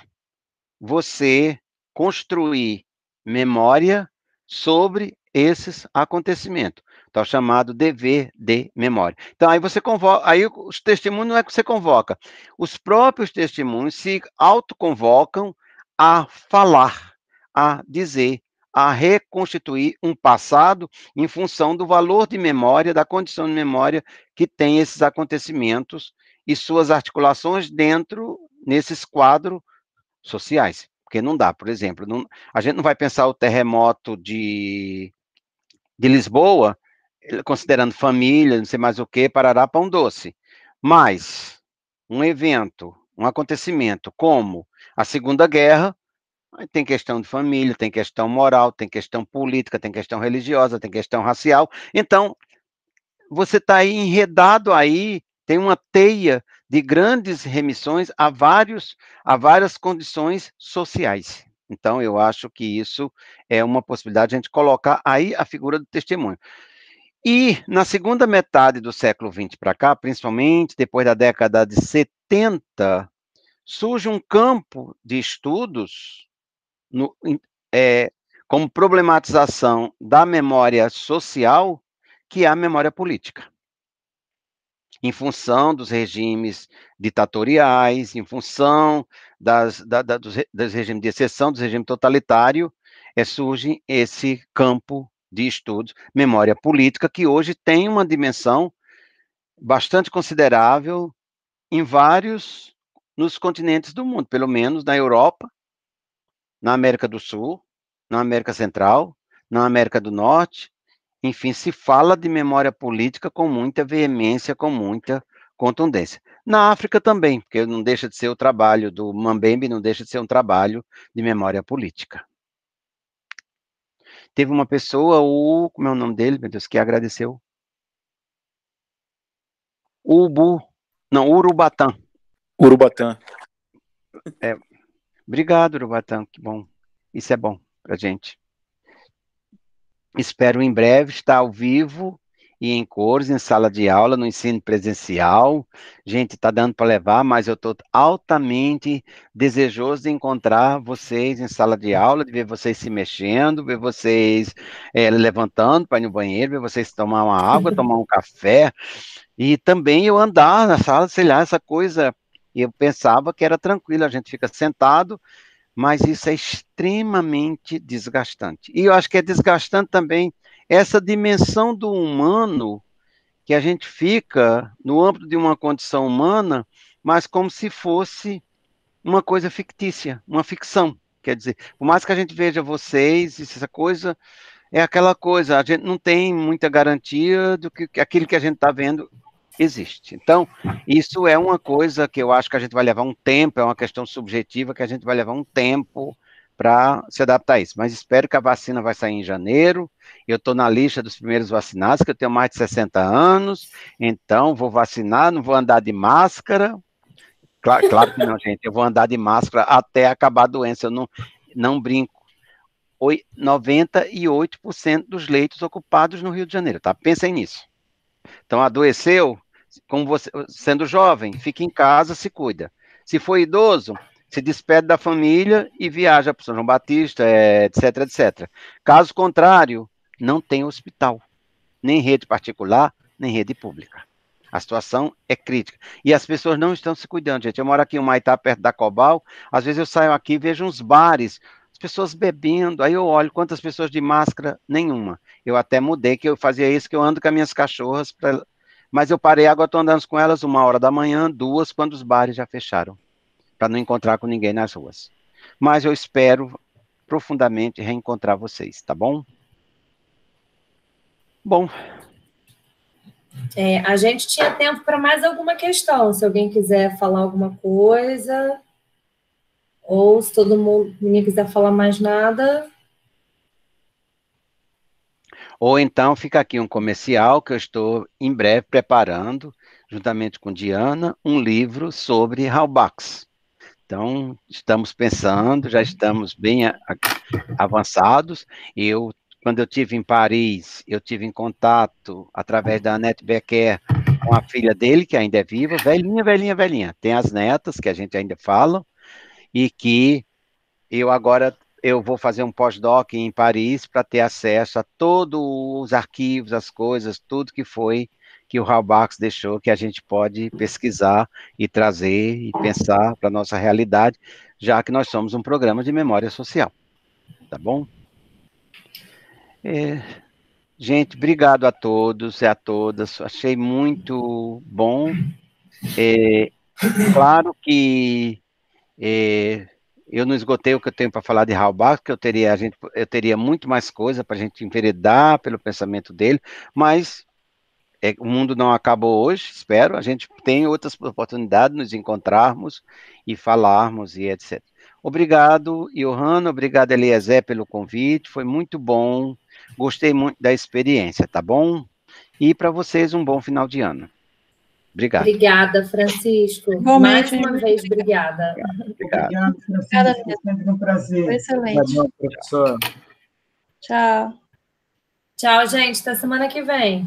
você construir memória sobre esses acontecimentos. Então, chamado dever de memória. Então, aí você convoca, aí os testemunhos não é que você convoca. Os próprios testemunhos se autoconvocam a falar, a dizer, a reconstituir um passado em função do valor de memória, da condição de memória que tem esses acontecimentos e suas articulações dentro nesses quadros sociais. Porque não dá, por exemplo, não, a gente não vai pensar o terremoto de, de Lisboa considerando família, não sei mais o que, parará, pão doce. Mas um evento, um acontecimento como a Segunda Guerra, tem questão de família, tem questão moral, tem questão política, tem questão religiosa, tem questão racial. Então, você está aí enredado aí, tem uma teia de grandes remissões a, vários, a várias condições sociais. Então, eu acho que isso é uma possibilidade de a gente colocar aí a figura do testemunho. E na segunda metade do século XX para cá, principalmente depois da década de 70, surge um campo de estudos no, é, como problematização da memória social, que é a memória política. Em função dos regimes ditatoriais, em função das, da, da, dos, dos regimes de exceção, dos regimes totalitários, é, surge esse campo de estudos, memória política, que hoje tem uma dimensão bastante considerável em vários nos continentes do mundo, pelo menos na Europa, na América do Sul, na América Central, na América do Norte. Enfim, se fala de memória política com muita veemência, com muita contundência. Na África também, porque não deixa de ser o trabalho do Mambembe, não deixa de ser um trabalho de memória política teve uma pessoa, o. Como é o nome dele, meu Deus, que agradeceu? Ubu. Não, Urubatã. Urubatã. É. Obrigado, Urubatã, que bom. Isso é bom pra gente. Espero em breve estar ao vivo e em cores, em sala de aula, no ensino presencial. Gente, está dando para levar, mas eu estou altamente desejoso de encontrar vocês em sala de aula, de ver vocês se mexendo, ver vocês é, levantando para ir no banheiro, ver vocês tomar uma água, (laughs) tomar um café. E também eu andar na sala, sei lá, essa coisa. Eu pensava que era tranquilo, a gente fica sentado, mas isso é extremamente desgastante. E eu acho que é desgastante também essa dimensão do humano que a gente fica no âmbito de uma condição humana, mas como se fosse uma coisa fictícia, uma ficção. Quer dizer, por mais que a gente veja vocês, essa coisa é aquela coisa, a gente não tem muita garantia do que aquilo que a gente está vendo existe. Então, isso é uma coisa que eu acho que a gente vai levar um tempo, é uma questão subjetiva que a gente vai levar um tempo para se adaptar a isso. Mas espero que a vacina vai sair em janeiro. Eu estou na lista dos primeiros vacinados, que eu tenho mais de 60 anos, então vou vacinar, não vou andar de máscara. Claro, claro que não, (laughs) gente. Eu vou andar de máscara até acabar a doença. Eu não, não brinco. 98% dos leitos ocupados no Rio de Janeiro, tá? Pensem nisso. Então, adoeceu, como você, sendo jovem, fique em casa, se cuida. Se for idoso, se despede da família e viaja para São João Batista, é, etc, etc. Caso contrário, não tem hospital, nem rede particular, nem rede pública. A situação é crítica. E as pessoas não estão se cuidando, gente. Eu moro aqui em Maitá, perto da Cobal. Às vezes eu saio aqui e vejo uns bares, as pessoas bebendo. Aí eu olho quantas pessoas de máscara, nenhuma. Eu até mudei, que eu fazia isso, que eu ando com as minhas cachorras. Pra... Mas eu parei, agora estou andando com elas uma hora da manhã, duas, quando os bares já fecharam para não encontrar com ninguém nas ruas. Mas eu espero profundamente reencontrar vocês, tá bom? Bom. É, a gente tinha tempo para mais alguma questão, se alguém quiser falar alguma coisa, ou se todo mundo ninguém quiser falar mais nada. Ou então fica aqui um comercial que eu estou em breve preparando, juntamente com Diana, um livro sobre Halbachs. Então, estamos pensando, já estamos bem avançados. Eu, quando eu tive em Paris, eu tive em contato através da Annette Becker com a filha dele, que ainda é viva, velhinha, velhinha, velhinha. Tem as netas, que a gente ainda fala, e que eu agora eu vou fazer um pós-doc em Paris para ter acesso a todos os arquivos, as coisas, tudo que foi que o Rabax deixou, que a gente pode pesquisar e trazer e pensar para a nossa realidade, já que nós somos um programa de memória social. Tá bom? É, gente, obrigado a todos e a todas. Achei muito bom. É, claro que é, eu não esgotei o que eu tenho para falar de Halbach, que eu teria, a gente, eu teria muito mais coisa para a gente enveredar pelo pensamento dele, mas é, o mundo não acabou hoje, espero. A gente tem outras oportunidades de nos encontrarmos e falarmos e etc. Obrigado, Johanna. Obrigado, Eliezer, pelo convite. Foi muito bom. Gostei muito da experiência, tá bom? E para vocês, um bom final de ano. Obrigado. Obrigada, Francisco. Mais uma vez, obrigada. Obrigada, Francisco. É sempre um prazer. Foi excelente. Tá bom, professor. Tchau. Tchau, gente. Até semana que vem.